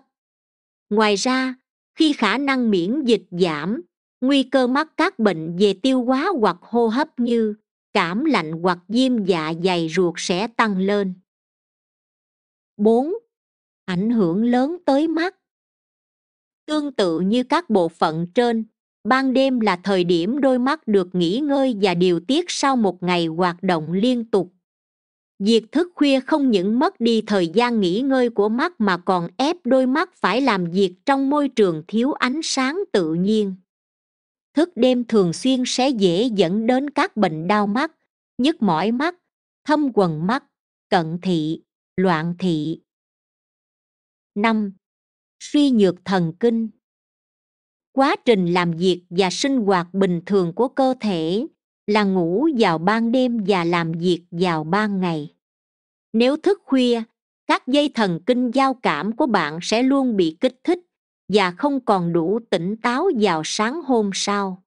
[SPEAKER 1] ngoài ra khi khả năng miễn dịch giảm nguy cơ mắc các bệnh về tiêu hóa hoặc hô hấp như cảm lạnh hoặc viêm dạ dày ruột sẽ tăng lên 4. Ảnh hưởng lớn tới mắt Tương tự như các bộ phận trên, ban đêm là thời điểm đôi mắt được nghỉ ngơi và điều tiết sau một ngày hoạt động liên tục việc thức khuya không những mất đi thời gian nghỉ ngơi của mắt mà còn ép đôi mắt phải làm việc trong môi trường thiếu ánh sáng tự nhiên thức đêm thường xuyên sẽ dễ dẫn đến các bệnh đau mắt nhức mỏi mắt thâm quần mắt cận thị loạn thị năm, Suy nhược thần kinh Quá trình làm việc và sinh hoạt bình thường của cơ thể là ngủ vào ban đêm và làm việc vào ban ngày nếu thức khuya các dây thần kinh giao cảm của bạn sẽ luôn bị kích thích và không còn đủ tỉnh táo vào sáng hôm sau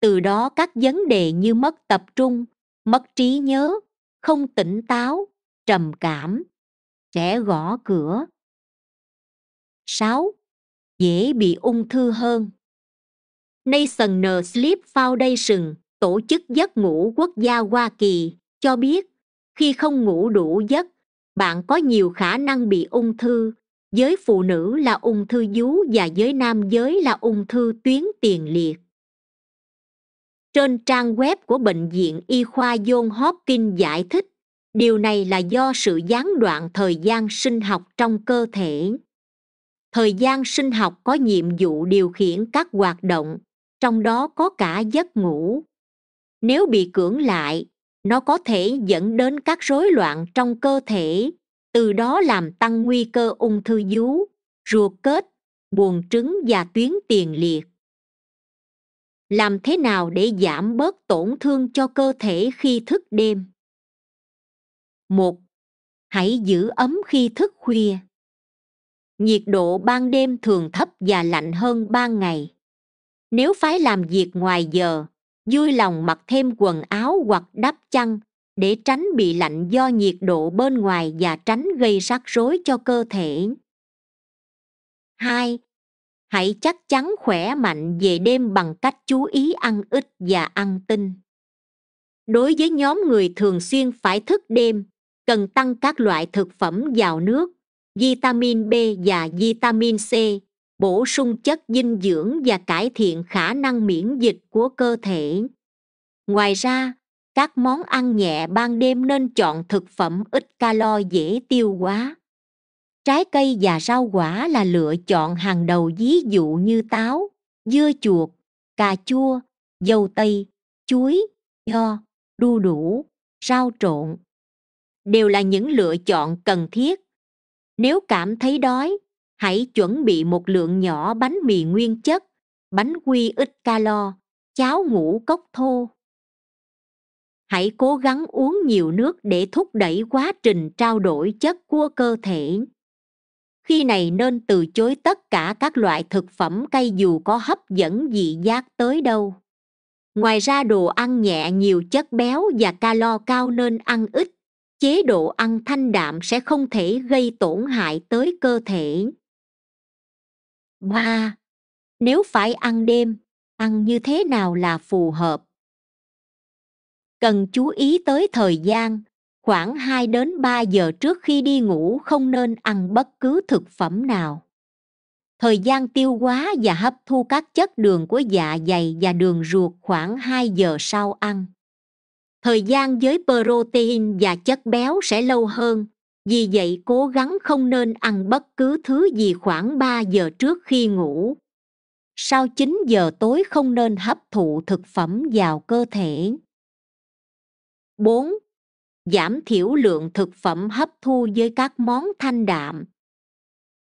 [SPEAKER 1] từ đó các vấn đề như mất tập trung mất trí nhớ không tỉnh táo trầm cảm sẽ gõ cửa 6. Dễ bị ung thư hơn National Sleep Foundation tổ chức giấc ngủ quốc gia hoa kỳ cho biết khi không ngủ đủ giấc bạn có nhiều khả năng bị ung thư giới phụ nữ là ung thư vú và giới nam giới là ung thư tuyến tiền liệt trên trang web của bệnh viện y khoa john hopkins giải thích điều này là do sự gián đoạn thời gian sinh học trong cơ thể thời gian sinh học có nhiệm vụ điều khiển các hoạt động trong đó có cả giấc ngủ nếu bị cưỡng lại nó có thể dẫn đến các rối loạn trong cơ thể từ đó làm tăng nguy cơ ung thư vú ruột kết buồng trứng và tuyến tiền liệt làm thế nào để giảm bớt tổn thương cho cơ thể khi thức đêm một hãy giữ ấm khi thức khuya nhiệt độ ban đêm thường thấp và lạnh hơn ban ngày nếu phải làm việc ngoài giờ vui lòng mặc thêm quần áo hoặc đắp chăn để tránh bị lạnh do nhiệt độ bên ngoài và tránh gây rắc rối cho cơ thể 2. Hãy chắc chắn khỏe mạnh về đêm bằng cách chú ý ăn ít và ăn tinh. Đối với nhóm người thường xuyên phải thức đêm, cần tăng các loại thực phẩm giàu nước, vitamin B và vitamin C bổ sung chất dinh dưỡng và cải thiện khả năng miễn dịch của cơ thể ngoài ra các món ăn nhẹ ban đêm nên chọn thực phẩm ít calo dễ tiêu hóa trái cây và rau quả là lựa chọn hàng đầu ví dụ như táo dưa chuột cà chua dâu tây chuối nho đu đủ rau trộn đều là những lựa chọn cần thiết nếu cảm thấy đói hãy chuẩn bị một lượng nhỏ bánh mì nguyên chất, bánh quy ít calo, cháo ngũ cốc thô. Hãy cố gắng uống nhiều nước để thúc đẩy quá trình trao đổi chất của cơ thể. Khi này nên từ chối tất cả các loại thực phẩm cay dù có hấp dẫn dị giác tới đâu. Ngoài ra đồ ăn nhẹ nhiều chất béo và calo cao nên ăn ít chế độ ăn thanh đạm sẽ không thể gây tổn hại tới cơ thể ba nếu phải ăn đêm ăn như thế nào là phù hợp cần chú ý tới thời gian khoảng 2 đến 3 giờ trước khi đi ngủ không nên ăn bất cứ thực phẩm nào. Thời gian tiêu hóa và hấp thu các chất đường của dạ dày và đường ruột khoảng 2 giờ sau ăn. Thời gian với protein và chất béo sẽ lâu hơn, vì vậy cố gắng không nên ăn bất cứ thứ gì khoảng 3 giờ trước khi ngủ. Sau 9 giờ tối không nên hấp thụ thực phẩm vào cơ thể. 4. Giảm thiểu lượng thực phẩm hấp thu với các món thanh đạm.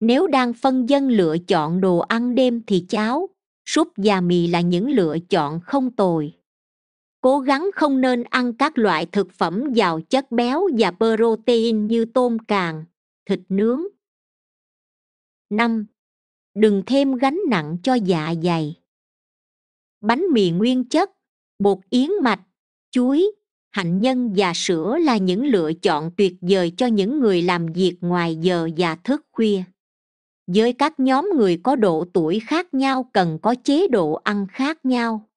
[SPEAKER 1] Nếu đang phân dân lựa chọn đồ ăn đêm thì cháo, súp và mì là những lựa chọn không tồi cố gắng không nên ăn các loại thực phẩm giàu chất béo và protein như tôm càng thịt nướng 5. Đừng thêm gánh nặng cho dạ dày. Bánh mì nguyên chất, bột yến mạch, chuối, hạnh nhân và sữa là những lựa chọn tuyệt vời cho những người làm việc ngoài giờ và thức khuya. Với các nhóm người có độ tuổi khác nhau cần có chế độ ăn khác nhau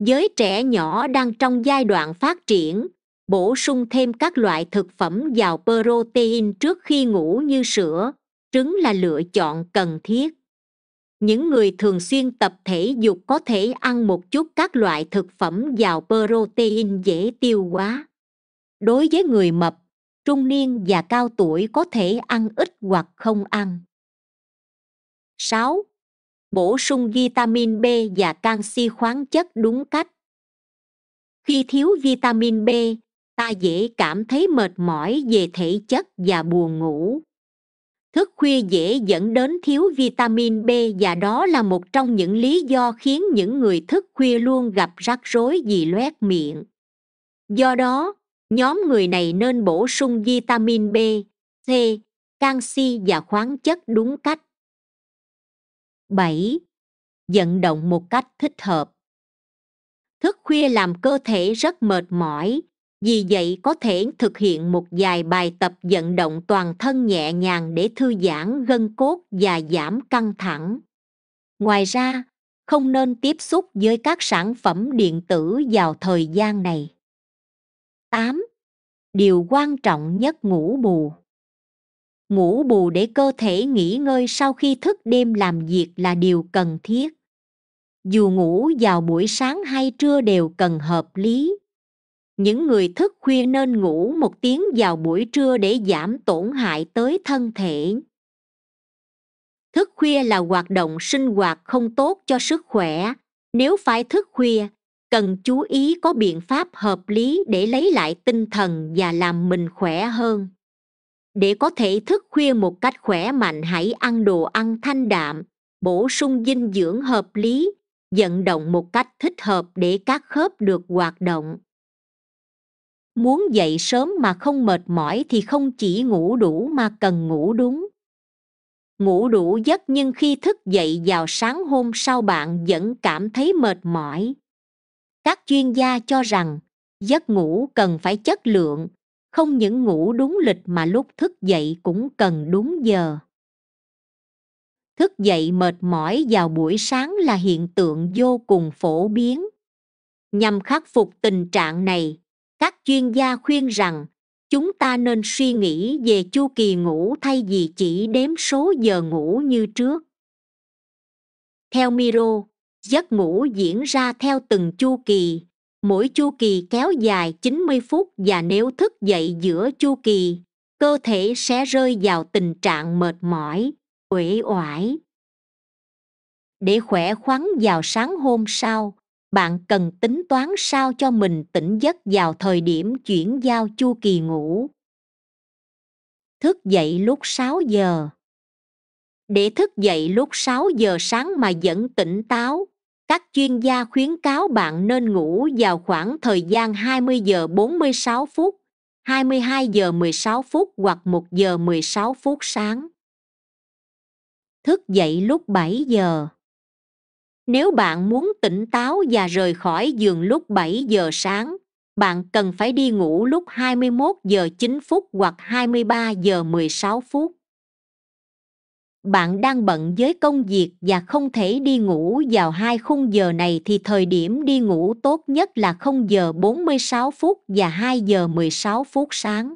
[SPEAKER 1] giới trẻ nhỏ đang trong giai đoạn phát triển bổ sung thêm các loại thực phẩm giàu protein trước khi ngủ như sữa trứng là lựa chọn cần thiết những người thường xuyên tập thể dục có thể ăn một chút các loại thực phẩm giàu protein dễ tiêu hóa đối với người mập trung niên và cao tuổi có thể ăn ít hoặc không ăn 6 bổ sung vitamin B và canxi khoáng chất đúng cách. Khi thiếu vitamin B, ta dễ cảm thấy mệt mỏi về thể chất và buồn ngủ. Thức khuya dễ dẫn đến thiếu vitamin B và đó là một trong những lý do khiến những người thức khuya luôn gặp rắc rối vì loét miệng. Do đó, nhóm người này nên bổ sung vitamin B, C, canxi và khoáng chất đúng cách. 7. Vận động một cách thích hợp Thức khuya làm cơ thể rất mệt mỏi, vì vậy có thể thực hiện một vài bài tập vận động toàn thân nhẹ nhàng để thư giãn gân cốt và giảm căng thẳng. Ngoài ra, không nên tiếp xúc với các sản phẩm điện tử vào thời gian này. 8. Điều quan trọng nhất ngủ bù ngủ bù để cơ thể nghỉ ngơi sau khi thức đêm làm việc là điều cần thiết dù ngủ vào buổi sáng hay trưa đều cần hợp lý những người thức khuya nên ngủ một tiếng vào buổi trưa để giảm tổn hại tới thân thể thức khuya là hoạt động sinh hoạt không tốt cho sức khỏe nếu phải thức khuya cần chú ý có biện pháp hợp lý để lấy lại tinh thần và làm mình khỏe hơn để có thể thức khuya một cách khỏe mạnh hãy ăn đồ ăn thanh đạm bổ sung dinh dưỡng hợp lý vận động một cách thích hợp để các khớp được hoạt động muốn dậy sớm mà không mệt mỏi thì không chỉ ngủ đủ mà cần ngủ đúng ngủ đủ giấc nhưng khi thức dậy vào sáng hôm sau bạn vẫn cảm thấy mệt mỏi các chuyên gia cho rằng giấc ngủ cần phải chất lượng không những ngủ đúng lịch mà lúc thức dậy cũng cần đúng giờ thức dậy mệt mỏi vào buổi sáng là hiện tượng vô cùng phổ biến nhằm khắc phục tình trạng này các chuyên gia khuyên rằng chúng ta nên suy nghĩ về chu kỳ ngủ thay vì chỉ đếm số giờ ngủ như trước theo miro giấc ngủ diễn ra theo từng chu kỳ mỗi chu kỳ kéo dài 90 phút và nếu thức dậy giữa chu kỳ, cơ thể sẽ rơi vào tình trạng mệt mỏi, uể oải. Để khỏe khoắn vào sáng hôm sau, bạn cần tính toán sao cho mình tỉnh giấc vào thời điểm chuyển giao chu kỳ ngủ. Thức dậy lúc 6 giờ Để thức dậy lúc 6 giờ sáng mà vẫn tỉnh táo, các chuyên gia khuyến cáo bạn nên ngủ vào khoảng thời gian 20 giờ 46 phút, 22 giờ 16 phút hoặc 1 giờ 16 phút sáng. Thức dậy lúc 7 giờ. Nếu bạn muốn tỉnh táo và rời khỏi giường lúc 7 giờ sáng, bạn cần phải đi ngủ lúc 21 giờ 9 phút hoặc 23 giờ 16 phút bạn đang bận với công việc và không thể đi ngủ vào hai khung giờ này thì thời điểm đi ngủ tốt nhất là 0 giờ 46 phút và 2 giờ 16 phút sáng.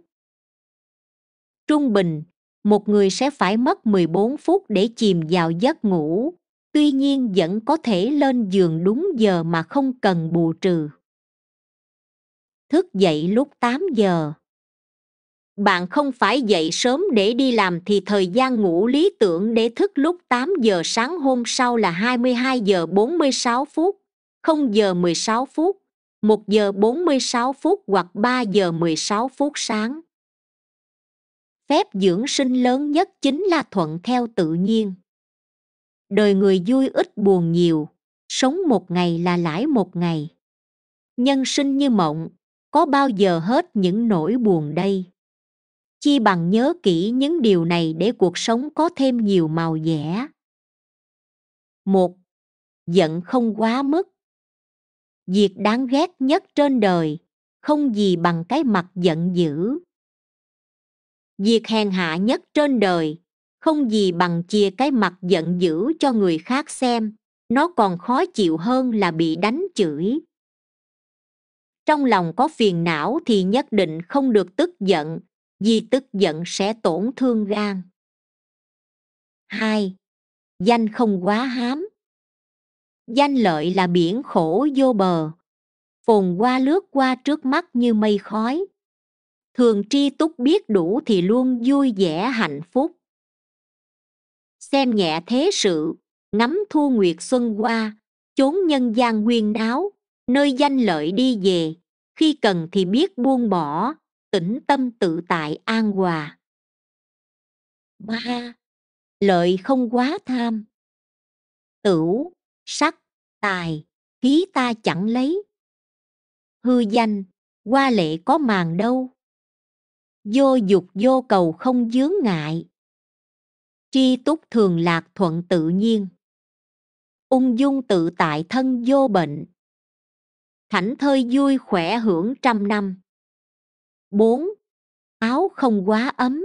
[SPEAKER 1] Trung bình, một người sẽ phải mất 14 phút để chìm vào giấc ngủ, tuy nhiên vẫn có thể lên giường đúng giờ mà không cần bù trừ. Thức dậy lúc 8 giờ bạn không phải dậy sớm để đi làm thì thời gian ngủ lý tưởng để thức lúc 8 giờ sáng hôm sau là 22 giờ 46 phút, 0 giờ 16 phút, 1 giờ 46 phút hoặc 3 giờ 16 phút sáng. Phép dưỡng sinh lớn nhất chính là thuận theo tự nhiên. Đời người vui ít buồn nhiều, sống một ngày là lãi một ngày. Nhân sinh như mộng, có bao giờ hết những nỗi buồn đây? chi bằng nhớ kỹ những điều này để cuộc sống có thêm nhiều màu vẽ một giận không quá mức việc đáng ghét nhất trên đời không gì bằng cái mặt giận dữ việc hèn hạ nhất trên đời không gì bằng chia cái mặt giận dữ cho người khác xem nó còn khó chịu hơn là bị đánh chửi trong lòng có phiền não thì nhất định không được tức giận vì tức giận sẽ tổn thương gan. hai Danh không quá hám Danh lợi là biển khổ vô bờ, phồn qua lướt qua trước mắt như mây khói. Thường tri túc biết đủ thì luôn vui vẻ hạnh phúc. Xem nhẹ thế sự, ngắm thu nguyệt xuân qua, chốn nhân gian nguyên đáo, nơi danh lợi đi về, khi cần thì biết buông bỏ, tĩnh tâm tự tại an hòa ba lợi không quá tham tửu sắc tài khí ta chẳng lấy hư danh qua lệ có màng đâu vô dục vô cầu không dướng ngại tri túc thường lạc thuận tự nhiên ung dung tự tại thân vô bệnh thảnh thơi vui khỏe hưởng trăm năm 4. Áo không quá ấm.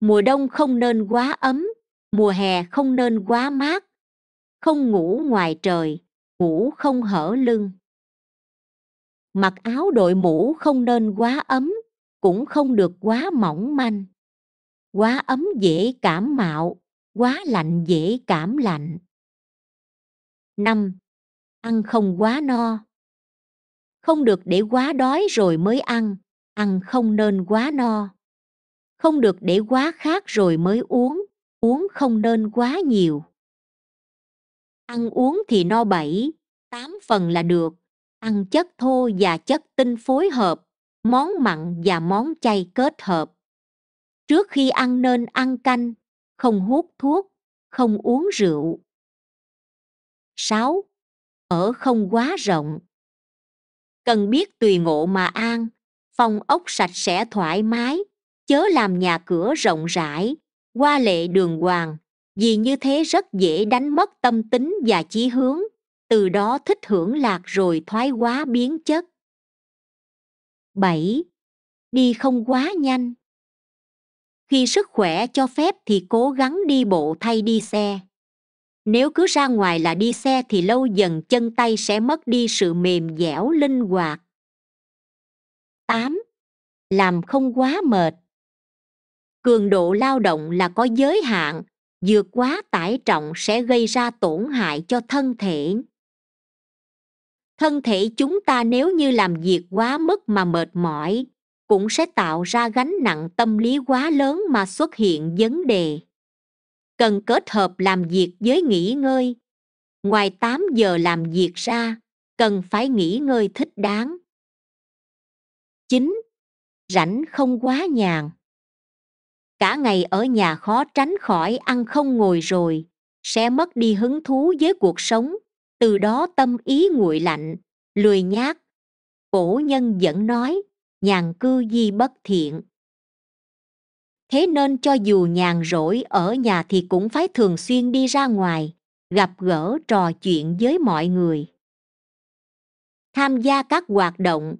[SPEAKER 1] Mùa đông không nên quá ấm, mùa hè không nên quá mát. Không ngủ ngoài trời, ngủ không hở lưng. Mặc áo đội mũ không nên quá ấm, cũng không được quá mỏng manh. Quá ấm dễ cảm mạo, quá lạnh dễ cảm lạnh. 5. Ăn không quá no. Không được để quá đói rồi mới ăn, ăn không nên quá no không được để quá khát rồi mới uống uống không nên quá nhiều ăn uống thì no bảy tám phần là được ăn chất thô và chất tinh phối hợp món mặn và món chay kết hợp trước khi ăn nên ăn canh không hút thuốc không uống rượu 6. Ở không quá rộng Cần biết tùy ngộ mà an, phòng ốc sạch sẽ thoải mái chớ làm nhà cửa rộng rãi qua lệ đường hoàng vì như thế rất dễ đánh mất tâm tính và chí hướng từ đó thích hưởng lạc rồi thoái hóa biến chất 7. Đi không quá nhanh Khi sức khỏe cho phép thì cố gắng đi bộ thay đi xe. Nếu cứ ra ngoài là đi xe thì lâu dần chân tay sẽ mất đi sự mềm dẻo linh hoạt 8. Làm không quá mệt. Cường độ lao động là có giới hạn, vượt quá tải trọng sẽ gây ra tổn hại cho thân thể. Thân thể chúng ta nếu như làm việc quá mức mà mệt mỏi, cũng sẽ tạo ra gánh nặng tâm lý quá lớn mà xuất hiện vấn đề. Cần kết hợp làm việc với nghỉ ngơi. Ngoài 8 giờ làm việc ra, cần phải nghỉ ngơi thích đáng chính rảnh không quá nhàn cả ngày ở nhà khó tránh khỏi ăn không ngồi rồi sẽ mất đi hứng thú với cuộc sống từ đó tâm ý nguội lạnh lười nhác cổ nhân vẫn nói nhàn cư di bất thiện thế nên cho dù nhàn rỗi ở nhà thì cũng phải thường xuyên đi ra ngoài gặp gỡ trò chuyện với mọi người tham gia các hoạt động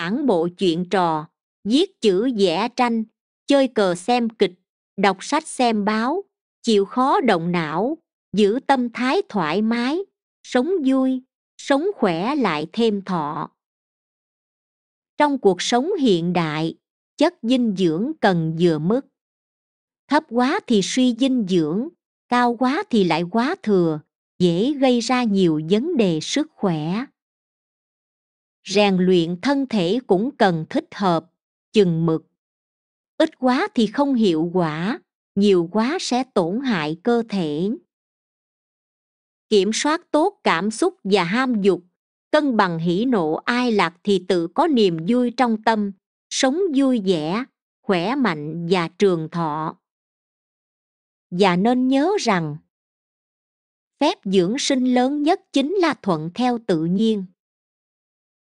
[SPEAKER 1] tản bộ chuyện trò viết chữ vẽ tranh chơi cờ xem kịch đọc sách xem báo chịu khó động não giữ tâm thái thoải mái sống vui sống khỏe lại thêm thọ trong cuộc sống hiện đại chất dinh dưỡng cần vừa mức thấp quá thì suy dinh dưỡng cao quá thì lại quá thừa dễ gây ra nhiều vấn đề sức khỏe rèn luyện thân thể cũng cần thích hợp chừng mực ít quá thì không hiệu quả nhiều quá sẽ tổn hại cơ thể kiểm soát tốt cảm xúc và ham dục cân bằng hỷ nộ ai lạc thì tự có niềm vui trong tâm sống vui vẻ khỏe mạnh và trường thọ và nên nhớ rằng phép dưỡng sinh lớn nhất chính là thuận theo tự nhiên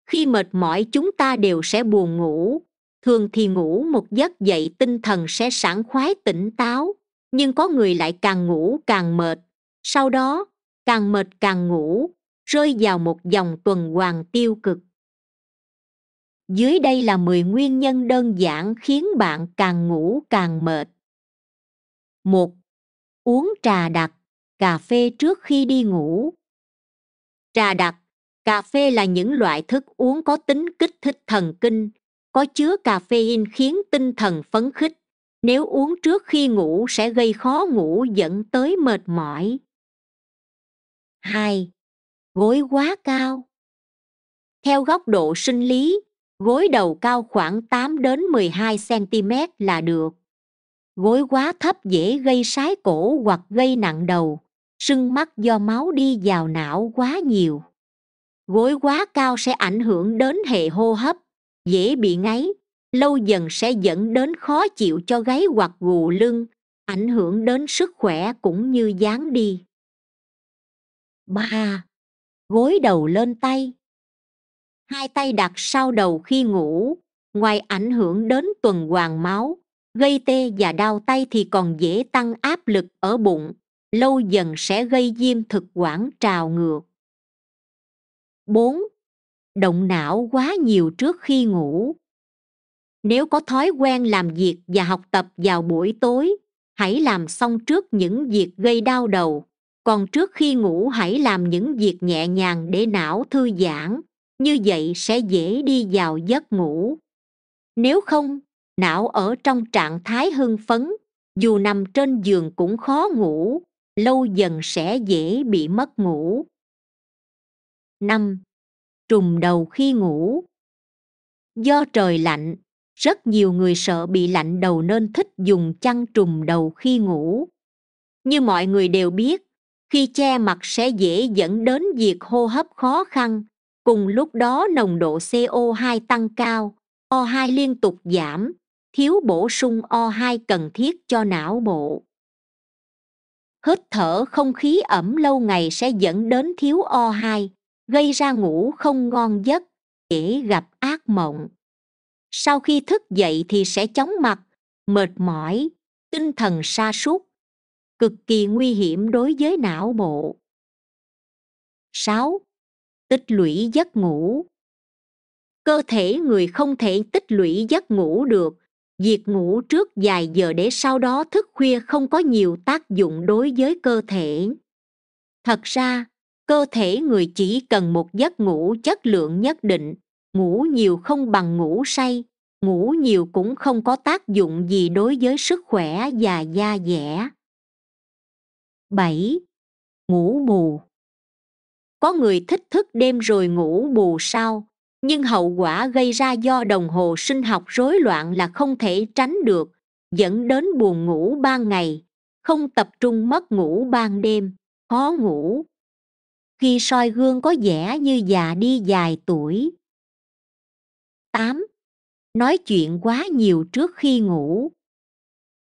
[SPEAKER 1] khi mệt mỏi chúng ta đều sẽ buồn ngủ thường thì ngủ một giấc dậy tinh thần sẽ sảng khoái tỉnh táo nhưng có người lại càng ngủ càng mệt sau đó càng mệt càng ngủ rơi vào một dòng tuần hoàn tiêu cực dưới đây là 10 nguyên nhân đơn giản khiến bạn càng ngủ càng mệt. 1. Uống trà đặc, cà phê trước khi đi ngủ. Trà đặc cà phê là những loại thức uống có tính kích thích thần kinh có chứa caffeine khiến tinh thần phấn khích nếu uống trước khi ngủ sẽ gây khó ngủ dẫn tới mệt mỏi Hai, Gối quá cao Theo góc độ sinh lý, gối đầu cao khoảng 8 đến 12 cm là được. Gối quá thấp dễ gây sái cổ hoặc gây nặng đầu, sưng mắt do máu đi vào não quá nhiều gối quá cao sẽ ảnh hưởng đến hệ hô hấp dễ bị ngáy lâu dần sẽ dẫn đến khó chịu cho gáy hoặc gù lưng ảnh hưởng đến sức khỏe cũng như dáng đi Ba, Gối đầu lên tay Hai tay đặt sau đầu khi ngủ, ngoài ảnh hưởng đến tuần hoàn máu, gây tê và đau tay thì còn dễ tăng áp lực ở bụng, lâu dần sẽ gây viêm thực quản trào ngược. 4. Động não quá nhiều trước khi ngủ. Nếu có thói quen làm việc và học tập vào buổi tối, hãy làm xong trước những việc gây đau đầu, còn trước khi ngủ hãy làm những việc nhẹ nhàng để não thư giãn, như vậy sẽ dễ đi vào giấc ngủ. Nếu không, não ở trong trạng thái hưng phấn, dù nằm trên giường cũng khó ngủ, lâu dần sẽ dễ bị mất ngủ. 5. Trùng đầu khi ngủ Do trời lạnh, rất nhiều người sợ bị lạnh đầu nên thích dùng chăn trùm đầu khi ngủ. Như mọi người đều biết, khi che mặt sẽ dễ dẫn đến việc hô hấp khó khăn, cùng lúc đó nồng độ CO2 tăng cao, O2 liên tục giảm, thiếu bổ sung O2 cần thiết cho não bộ. Hít thở không khí ẩm lâu ngày sẽ dẫn đến thiếu O2, gây ra ngủ không ngon giấc dễ gặp ác mộng sau khi thức dậy thì sẽ chóng mặt mệt mỏi tinh thần sa sút cực kỳ nguy hiểm đối với não bộ 6. Tích lũy giấc ngủ Cơ thể người không thể tích lũy giấc ngủ được. Việc ngủ trước vài giờ để sau đó thức khuya không có nhiều tác dụng đối với cơ thể. Thật ra, cơ thể người chỉ cần một giấc ngủ chất lượng nhất định ngủ nhiều không bằng ngủ say ngủ nhiều cũng không có tác dụng gì đối với sức khỏe và da dẻ 7. Ngủ bù Có người thích thức đêm rồi ngủ bù sao, nhưng hậu quả gây ra do đồng hồ sinh học rối loạn là không thể tránh được, dẫn đến buồn ngủ ban ngày, không tập trung mất ngủ ban đêm, khó ngủ, khi soi gương có vẻ như già đi dài tuổi. 8. Nói chuyện quá nhiều trước khi ngủ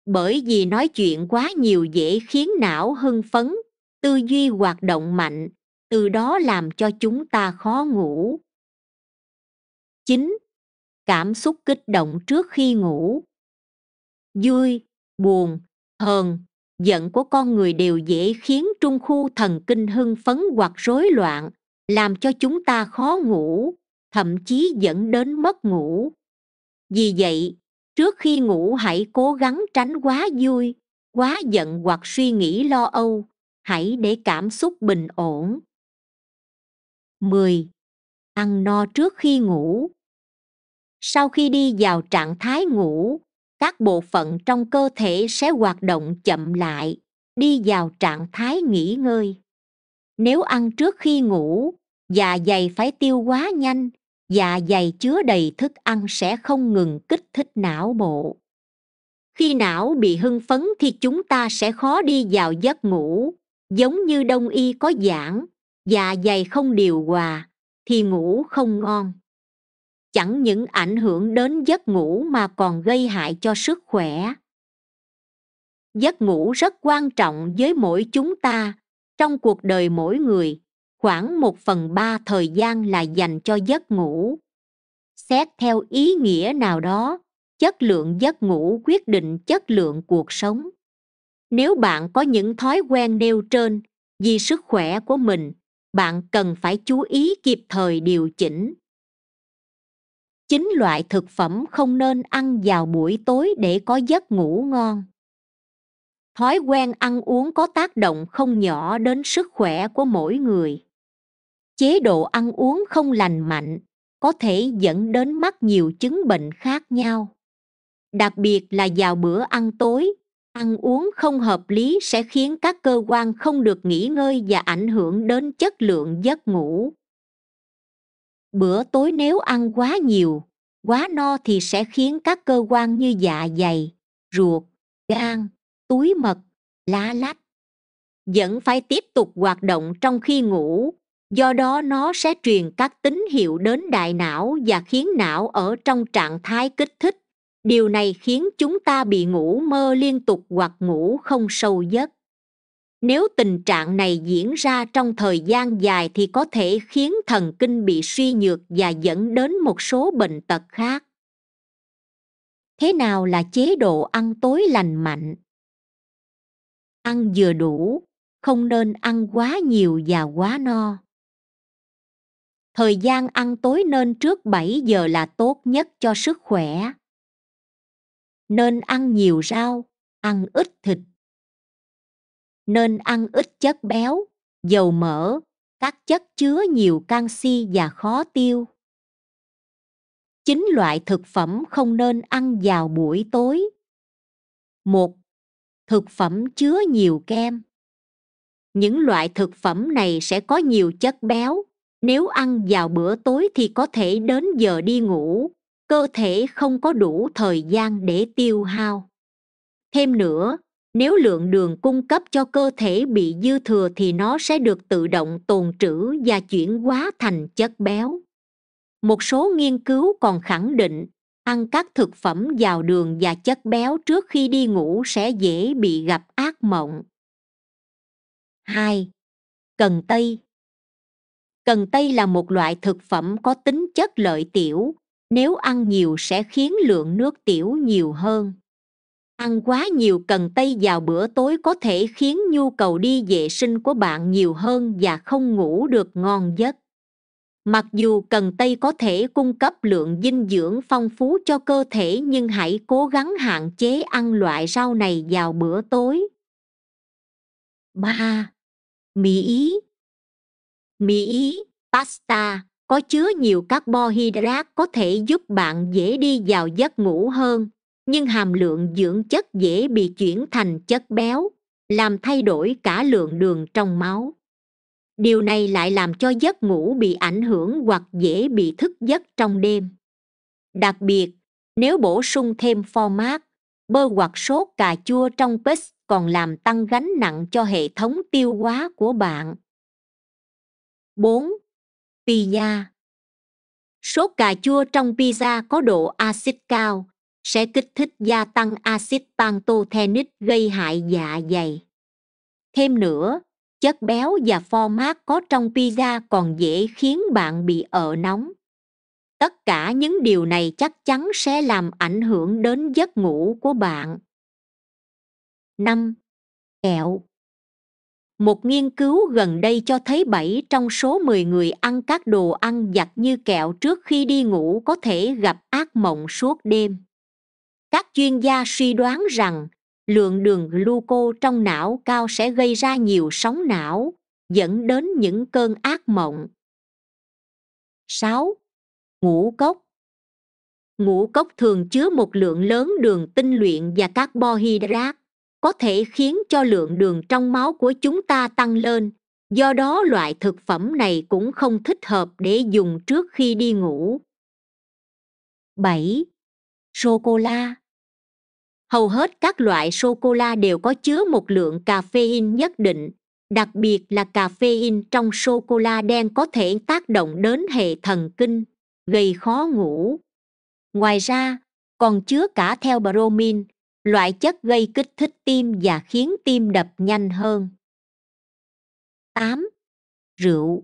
[SPEAKER 1] Bởi vì nói chuyện quá nhiều dễ khiến não hưng phấn, tư duy hoạt động mạnh, từ đó làm cho chúng ta khó ngủ. 9. Cảm xúc kích động trước khi ngủ Vui, buồn, hờn, giận của con người đều dễ khiến trung khu thần kinh hưng phấn hoặc rối loạn làm cho chúng ta khó ngủ thậm chí dẫn đến mất ngủ vì vậy trước khi ngủ hãy cố gắng tránh quá vui quá giận hoặc suy nghĩ lo âu hãy để cảm xúc bình ổn 10. Ăn no trước khi ngủ Sau khi đi vào trạng thái ngủ, các bộ phận trong cơ thể sẽ hoạt động chậm lại đi vào trạng thái nghỉ ngơi nếu ăn trước khi ngủ dạ dày phải tiêu quá nhanh dạ dày chứa đầy thức ăn sẽ không ngừng kích thích não bộ khi não bị hưng phấn thì chúng ta sẽ khó đi vào giấc ngủ giống như đông y có giảng dạ dày không điều hòa thì ngủ không ngon chẳng những ảnh hưởng đến giấc ngủ mà còn gây hại cho sức khỏe giấc ngủ rất quan trọng với mỗi chúng ta trong cuộc đời mỗi người khoảng một phần ba thời gian là dành cho giấc ngủ xét theo ý nghĩa nào đó chất lượng giấc ngủ quyết định chất lượng cuộc sống nếu bạn có những thói quen nêu trên vì sức khỏe của mình bạn cần phải chú ý kịp thời điều chỉnh chín loại thực phẩm không nên ăn vào buổi tối để có giấc ngủ ngon thói quen ăn uống có tác động không nhỏ đến sức khỏe của mỗi người chế độ ăn uống không lành mạnh có thể dẫn đến mắc nhiều chứng bệnh khác nhau đặc biệt là vào bữa ăn tối ăn uống không hợp lý sẽ khiến các cơ quan không được nghỉ ngơi và ảnh hưởng đến chất lượng giấc ngủ bữa tối nếu ăn quá nhiều quá no thì sẽ khiến các cơ quan như dạ dày ruột gan túi mật lá lách vẫn phải tiếp tục hoạt động trong khi ngủ do đó nó sẽ truyền các tín hiệu đến đại não và khiến não ở trong trạng thái kích thích điều này khiến chúng ta bị ngủ mơ liên tục hoặc ngủ không sâu giấc nếu tình trạng này diễn ra trong thời gian dài thì có thể khiến thần kinh bị suy nhược và dẫn đến một số bệnh tật khác thế nào là chế độ ăn tối lành mạnh ăn vừa đủ không nên ăn quá nhiều và quá no thời gian ăn tối nên trước 7 giờ là tốt nhất cho sức khỏe nên ăn nhiều rau ăn ít thịt nên ăn ít chất béo dầu mỡ các chất chứa nhiều canxi và khó tiêu chín loại thực phẩm không nên ăn vào buổi tối một thực phẩm chứa nhiều kem những loại thực phẩm này sẽ có nhiều chất béo nếu ăn vào bữa tối thì có thể đến giờ đi ngủ cơ thể không có đủ thời gian để tiêu hao thêm nữa nếu lượng đường cung cấp cho cơ thể bị dư thừa thì nó sẽ được tự động tồn trữ và chuyển hóa thành chất béo một số nghiên cứu còn khẳng định ăn các thực phẩm giàu đường và chất béo trước khi đi ngủ sẽ dễ bị gặp ác mộng 2. Cần tây Cần tây là một loại thực phẩm có tính chất lợi tiểu, nếu ăn nhiều sẽ khiến lượng nước tiểu nhiều hơn ăn quá nhiều cần tây vào bữa tối có thể khiến nhu cầu đi vệ sinh của bạn nhiều hơn và không ngủ được ngon giấc mặc dù cần tây có thể cung cấp lượng dinh dưỡng phong phú cho cơ thể nhưng hãy cố gắng hạn chế ăn loại rau này vào bữa tối Ba, Mì ý Mì ý, pasta có chứa nhiều carbohydrate có thể giúp bạn dễ đi vào giấc ngủ hơn nhưng hàm lượng dưỡng chất dễ bị chuyển thành chất béo làm thay đổi cả lượng đường trong máu điều này lại làm cho giấc ngủ bị ảnh hưởng hoặc dễ bị thức giấc trong đêm đặc biệt nếu bổ sung thêm format bơ hoặc sốt cà chua trong pix còn làm tăng gánh nặng cho hệ thống tiêu hóa của bạn 4. Pizza Sốt cà chua trong pizza có độ axit cao, sẽ kích thích gia tăng axit pantothenic gây hại dạ dày. Thêm nữa, chất béo và pho mát có trong pizza còn dễ khiến bạn bị ợ nóng. Tất cả những điều này chắc chắn sẽ làm ảnh hưởng đến giấc ngủ của bạn. 5. Kẹo Một nghiên cứu gần đây cho thấy 7 trong số 10 người ăn các đồ ăn giặt như kẹo trước khi đi ngủ có thể gặp ác mộng suốt đêm các chuyên gia suy đoán rằng lượng đường gluco trong não cao sẽ gây ra nhiều sóng não dẫn đến những cơn ác mộng 6. Ngũ cốc Ngũ cốc thường chứa một lượng lớn đường tinh luyện và carbohydrate, có thể khiến cho lượng đường trong máu của chúng ta tăng lên, do đó loại thực phẩm này cũng không thích hợp để dùng trước khi đi ngủ. 7 sô cô la hầu hết các loại sô cô la đều có chứa một lượng caffeine nhất định đặc biệt là caffeine trong sô cô la đen có thể tác động đến hệ thần kinh gây khó ngủ ngoài ra còn chứa cả theo bromin loại chất gây kích thích tim và khiến tim đập nhanh hơn 8. Rượu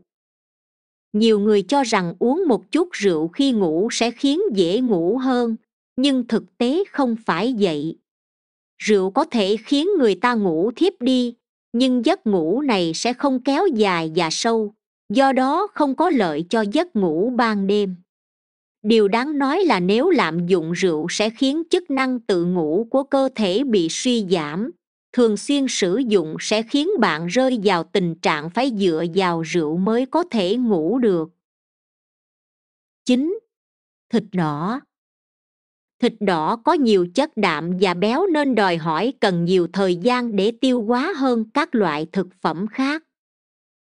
[SPEAKER 1] Nhiều người cho rằng uống một chút rượu khi ngủ sẽ khiến dễ ngủ hơn, nhưng thực tế không phải vậy rượu có thể khiến người ta ngủ thiếp đi nhưng giấc ngủ này sẽ không kéo dài và sâu do đó không có lợi cho giấc ngủ ban đêm điều đáng nói là nếu lạm dụng rượu sẽ khiến chức năng tự ngủ của cơ thể bị suy giảm thường xuyên sử dụng sẽ khiến bạn rơi vào tình trạng phải dựa vào rượu mới có thể ngủ được Chín, Thịt đỏ thịt đỏ có nhiều chất đạm và béo nên đòi hỏi cần nhiều thời gian để tiêu hóa hơn các loại thực phẩm khác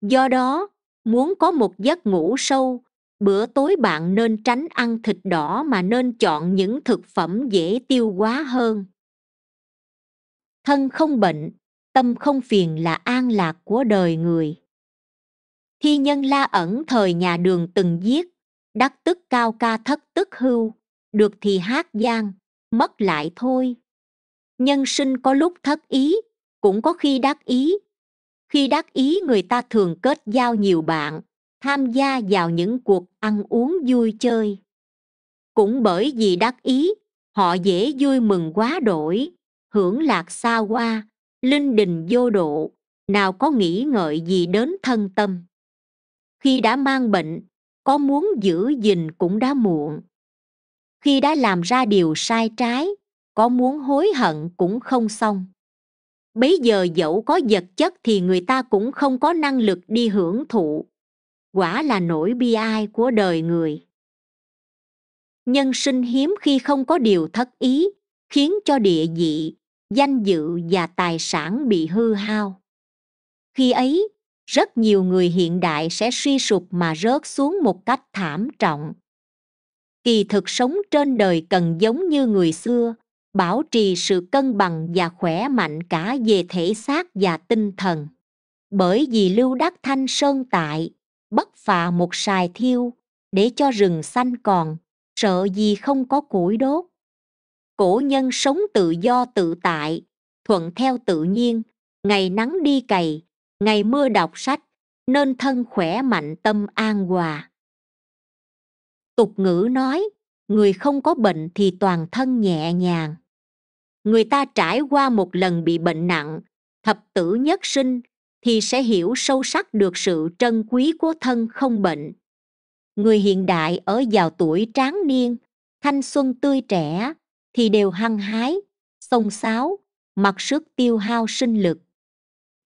[SPEAKER 1] do đó muốn có một giấc ngủ sâu bữa tối bạn nên tránh ăn thịt đỏ mà nên chọn những thực phẩm dễ tiêu hóa hơn thân không bệnh tâm không phiền là an lạc của đời người thi nhân la ẩn thời nhà đường từng viết đắc tức cao ca thất tức hưu được thì hát gian mất lại thôi nhân sinh có lúc thất ý cũng có khi đắc ý khi đắc ý người ta thường kết giao nhiều bạn tham gia vào những cuộc ăn uống vui chơi cũng bởi vì đắc ý họ dễ vui mừng quá đổi hưởng lạc xa qua linh đình vô độ nào có nghĩ ngợi gì đến thân tâm khi đã mang bệnh có muốn giữ gìn cũng đã muộn khi đã làm ra điều sai trái có muốn hối hận cũng không xong bấy giờ dẫu có vật chất thì người ta cũng không có năng lực đi hưởng thụ quả là nỗi bi ai của đời người nhân sinh hiếm khi không có điều thất ý khiến cho địa vị danh dự và tài sản bị hư hao khi ấy rất nhiều người hiện đại sẽ suy sụp mà rớt xuống một cách thảm trọng kỳ thực sống trên đời cần giống như người xưa bảo trì sự cân bằng và khỏe mạnh cả về thể xác và tinh thần bởi vì lưu đắc thanh sơn tại bất phà một sài thiêu để cho rừng xanh còn sợ gì không có củi đốt cổ nhân sống tự do tự tại thuận theo tự nhiên ngày nắng đi cày ngày mưa đọc sách nên thân khỏe mạnh tâm an hòa tục ngữ nói người không có bệnh thì toàn thân nhẹ nhàng người ta trải qua một lần bị bệnh nặng thập tử nhất sinh thì sẽ hiểu sâu sắc được sự trân quý của thân không bệnh người hiện đại ở vào tuổi tráng niên thanh xuân tươi trẻ thì đều hăng hái xông xáo mặc sức tiêu hao sinh lực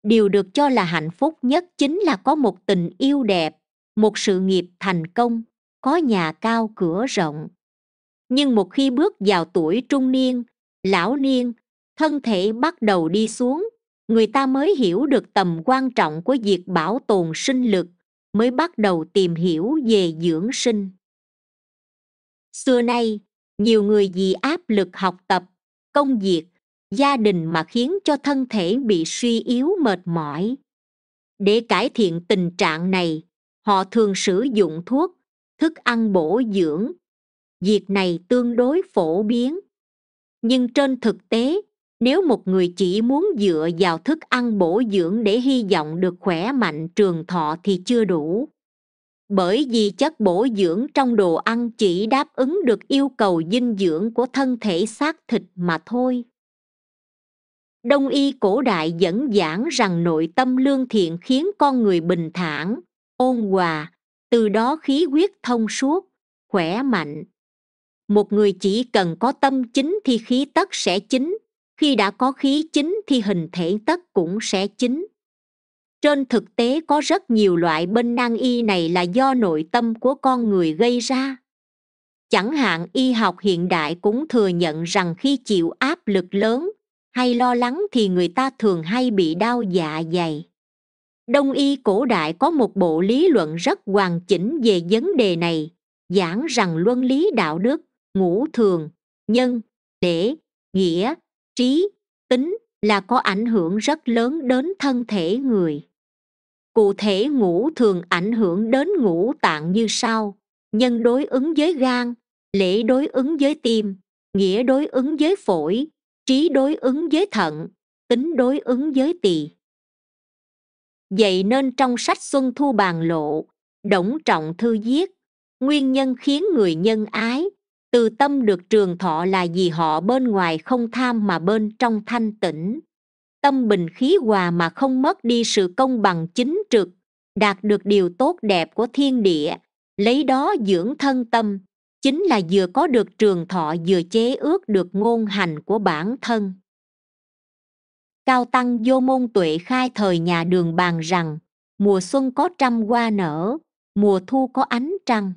[SPEAKER 1] điều được cho là hạnh phúc nhất chính là có một tình yêu đẹp một sự nghiệp thành công có nhà cao cửa rộng nhưng một khi bước vào tuổi trung niên lão niên thân thể bắt đầu đi xuống người ta mới hiểu được tầm quan trọng của việc bảo tồn sinh lực mới bắt đầu tìm hiểu về dưỡng sinh xưa nay nhiều người vì áp lực học tập công việc gia đình mà khiến cho thân thể bị suy yếu mệt mỏi để cải thiện tình trạng này họ thường sử dụng thuốc thức ăn bổ dưỡng việc này tương đối phổ biến nhưng trên thực tế nếu một người chỉ muốn dựa vào thức ăn bổ dưỡng để hy vọng được khỏe mạnh trường thọ thì chưa đủ bởi vì chất bổ dưỡng trong đồ ăn chỉ đáp ứng được yêu cầu dinh dưỡng của thân thể xác thịt mà thôi đông y cổ đại dẫn giảng rằng nội tâm lương thiện khiến con người bình thản ôn hòa từ đó khí huyết thông suốt khỏe mạnh một người chỉ cần có tâm chính thì khí tất sẽ chính khi đã có khí chính thì hình thể tất cũng sẽ chính trên thực tế có rất nhiều loại bên nan y này là do nội tâm của con người gây ra chẳng hạn y học hiện đại cũng thừa nhận rằng khi chịu áp lực lớn hay lo lắng thì người ta thường hay bị đau dạ dày đông y cổ đại có một bộ lý luận rất hoàn chỉnh về vấn đề này giảng rằng luân lý đạo đức ngũ thường nhân lễ nghĩa trí tính là có ảnh hưởng rất lớn đến thân thể người cụ thể ngũ thường ảnh hưởng đến ngũ tạng như sau nhân đối ứng với gan lễ đối ứng với tim nghĩa đối ứng với phổi trí đối ứng với thận tính đối ứng với tỳ vậy nên trong sách xuân thu bàn lộ đổng trọng thư viết nguyên nhân khiến người nhân ái từ tâm được trường thọ là vì họ bên ngoài không tham mà bên trong thanh tịnh tâm bình khí hòa mà không mất đi sự công bằng chính trực đạt được điều tốt đẹp của thiên địa lấy đó dưỡng thân tâm chính là vừa có được trường thọ vừa chế ước được ngôn hành của bản thân Cao Tăng Vô Môn Tuệ khai thời nhà đường bàn rằng mùa xuân có trăm hoa nở, mùa thu có ánh trăng,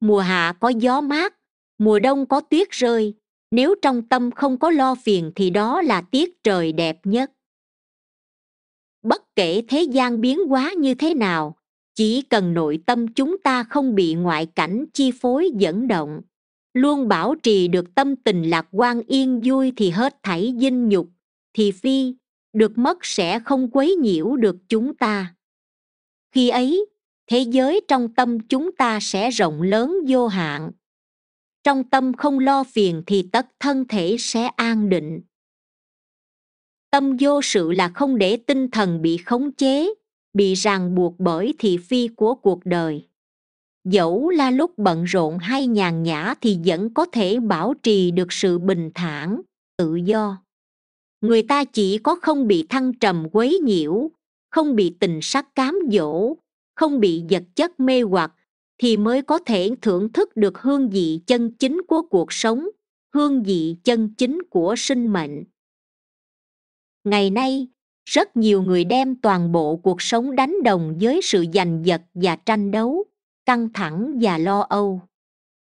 [SPEAKER 1] mùa hạ có gió mát, mùa đông có tuyết rơi. Nếu trong tâm không có lo phiền thì đó là tiết trời đẹp nhất. Bất kể thế gian biến hóa như thế nào, chỉ cần nội tâm chúng ta không bị ngoại cảnh chi phối dẫn động, luôn bảo trì được tâm tình lạc quan yên vui thì hết thảy dinh nhục, thì phi, được mất sẽ không quấy nhiễu được chúng ta khi ấy thế giới trong tâm chúng ta sẽ rộng lớn vô hạn trong tâm không lo phiền thì tất thân thể sẽ an định tâm vô sự là không để tinh thần bị khống chế bị ràng buộc bởi thị phi của cuộc đời dẫu là lúc bận rộn hay nhàn nhã thì vẫn có thể bảo trì được sự bình thản tự do người ta chỉ có không bị thăng trầm quấy nhiễu không bị tình sắc cám dỗ không bị vật chất mê hoặc thì mới có thể thưởng thức được hương vị chân chính của cuộc sống hương vị chân chính của sinh mệnh ngày nay rất nhiều người đem toàn bộ cuộc sống đánh đồng với sự giành giật và tranh đấu căng thẳng và lo âu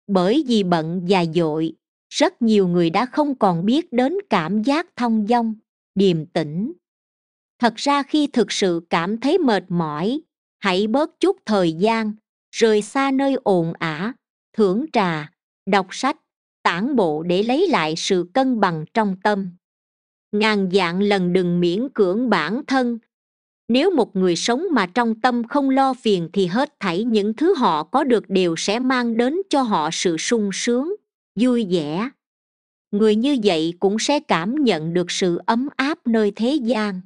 [SPEAKER 1] bởi vì bận và dội rất nhiều người đã không còn biết đến cảm giác thông dong điềm tĩnh thật ra khi thực sự cảm thấy mệt mỏi hãy bớt chút thời gian rời xa nơi ồn ả thưởng trà đọc sách tản bộ để lấy lại sự cân bằng trong tâm ngàn dạng lần đừng miễn cưỡng bản thân nếu một người sống mà trong tâm không lo phiền thì hết thảy những thứ họ có được đều sẽ mang đến cho họ sự sung sướng vui vẻ người như vậy cũng sẽ cảm nhận được sự ấm áp nơi thế gian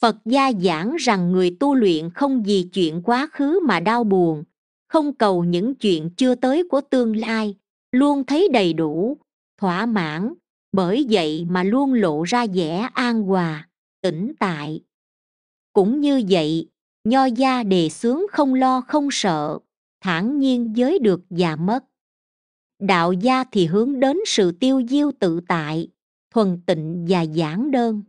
[SPEAKER 1] phật gia giảng rằng người tu luyện không vì chuyện quá khứ mà đau buồn không cầu những chuyện chưa tới của tương lai luôn thấy đầy đủ thỏa mãn bởi vậy mà luôn lộ ra vẻ an hòa tĩnh tại cũng như vậy nho gia đề xướng không lo không sợ thản nhiên giới được và mất đạo gia thì hướng đến sự tiêu diêu tự tại thuần tịnh và giản đơn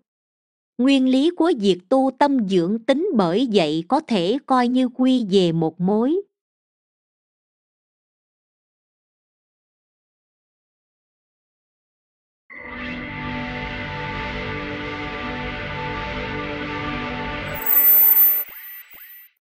[SPEAKER 1] nguyên lý của việc tu tâm dưỡng tính bởi vậy có thể coi như quy về một mối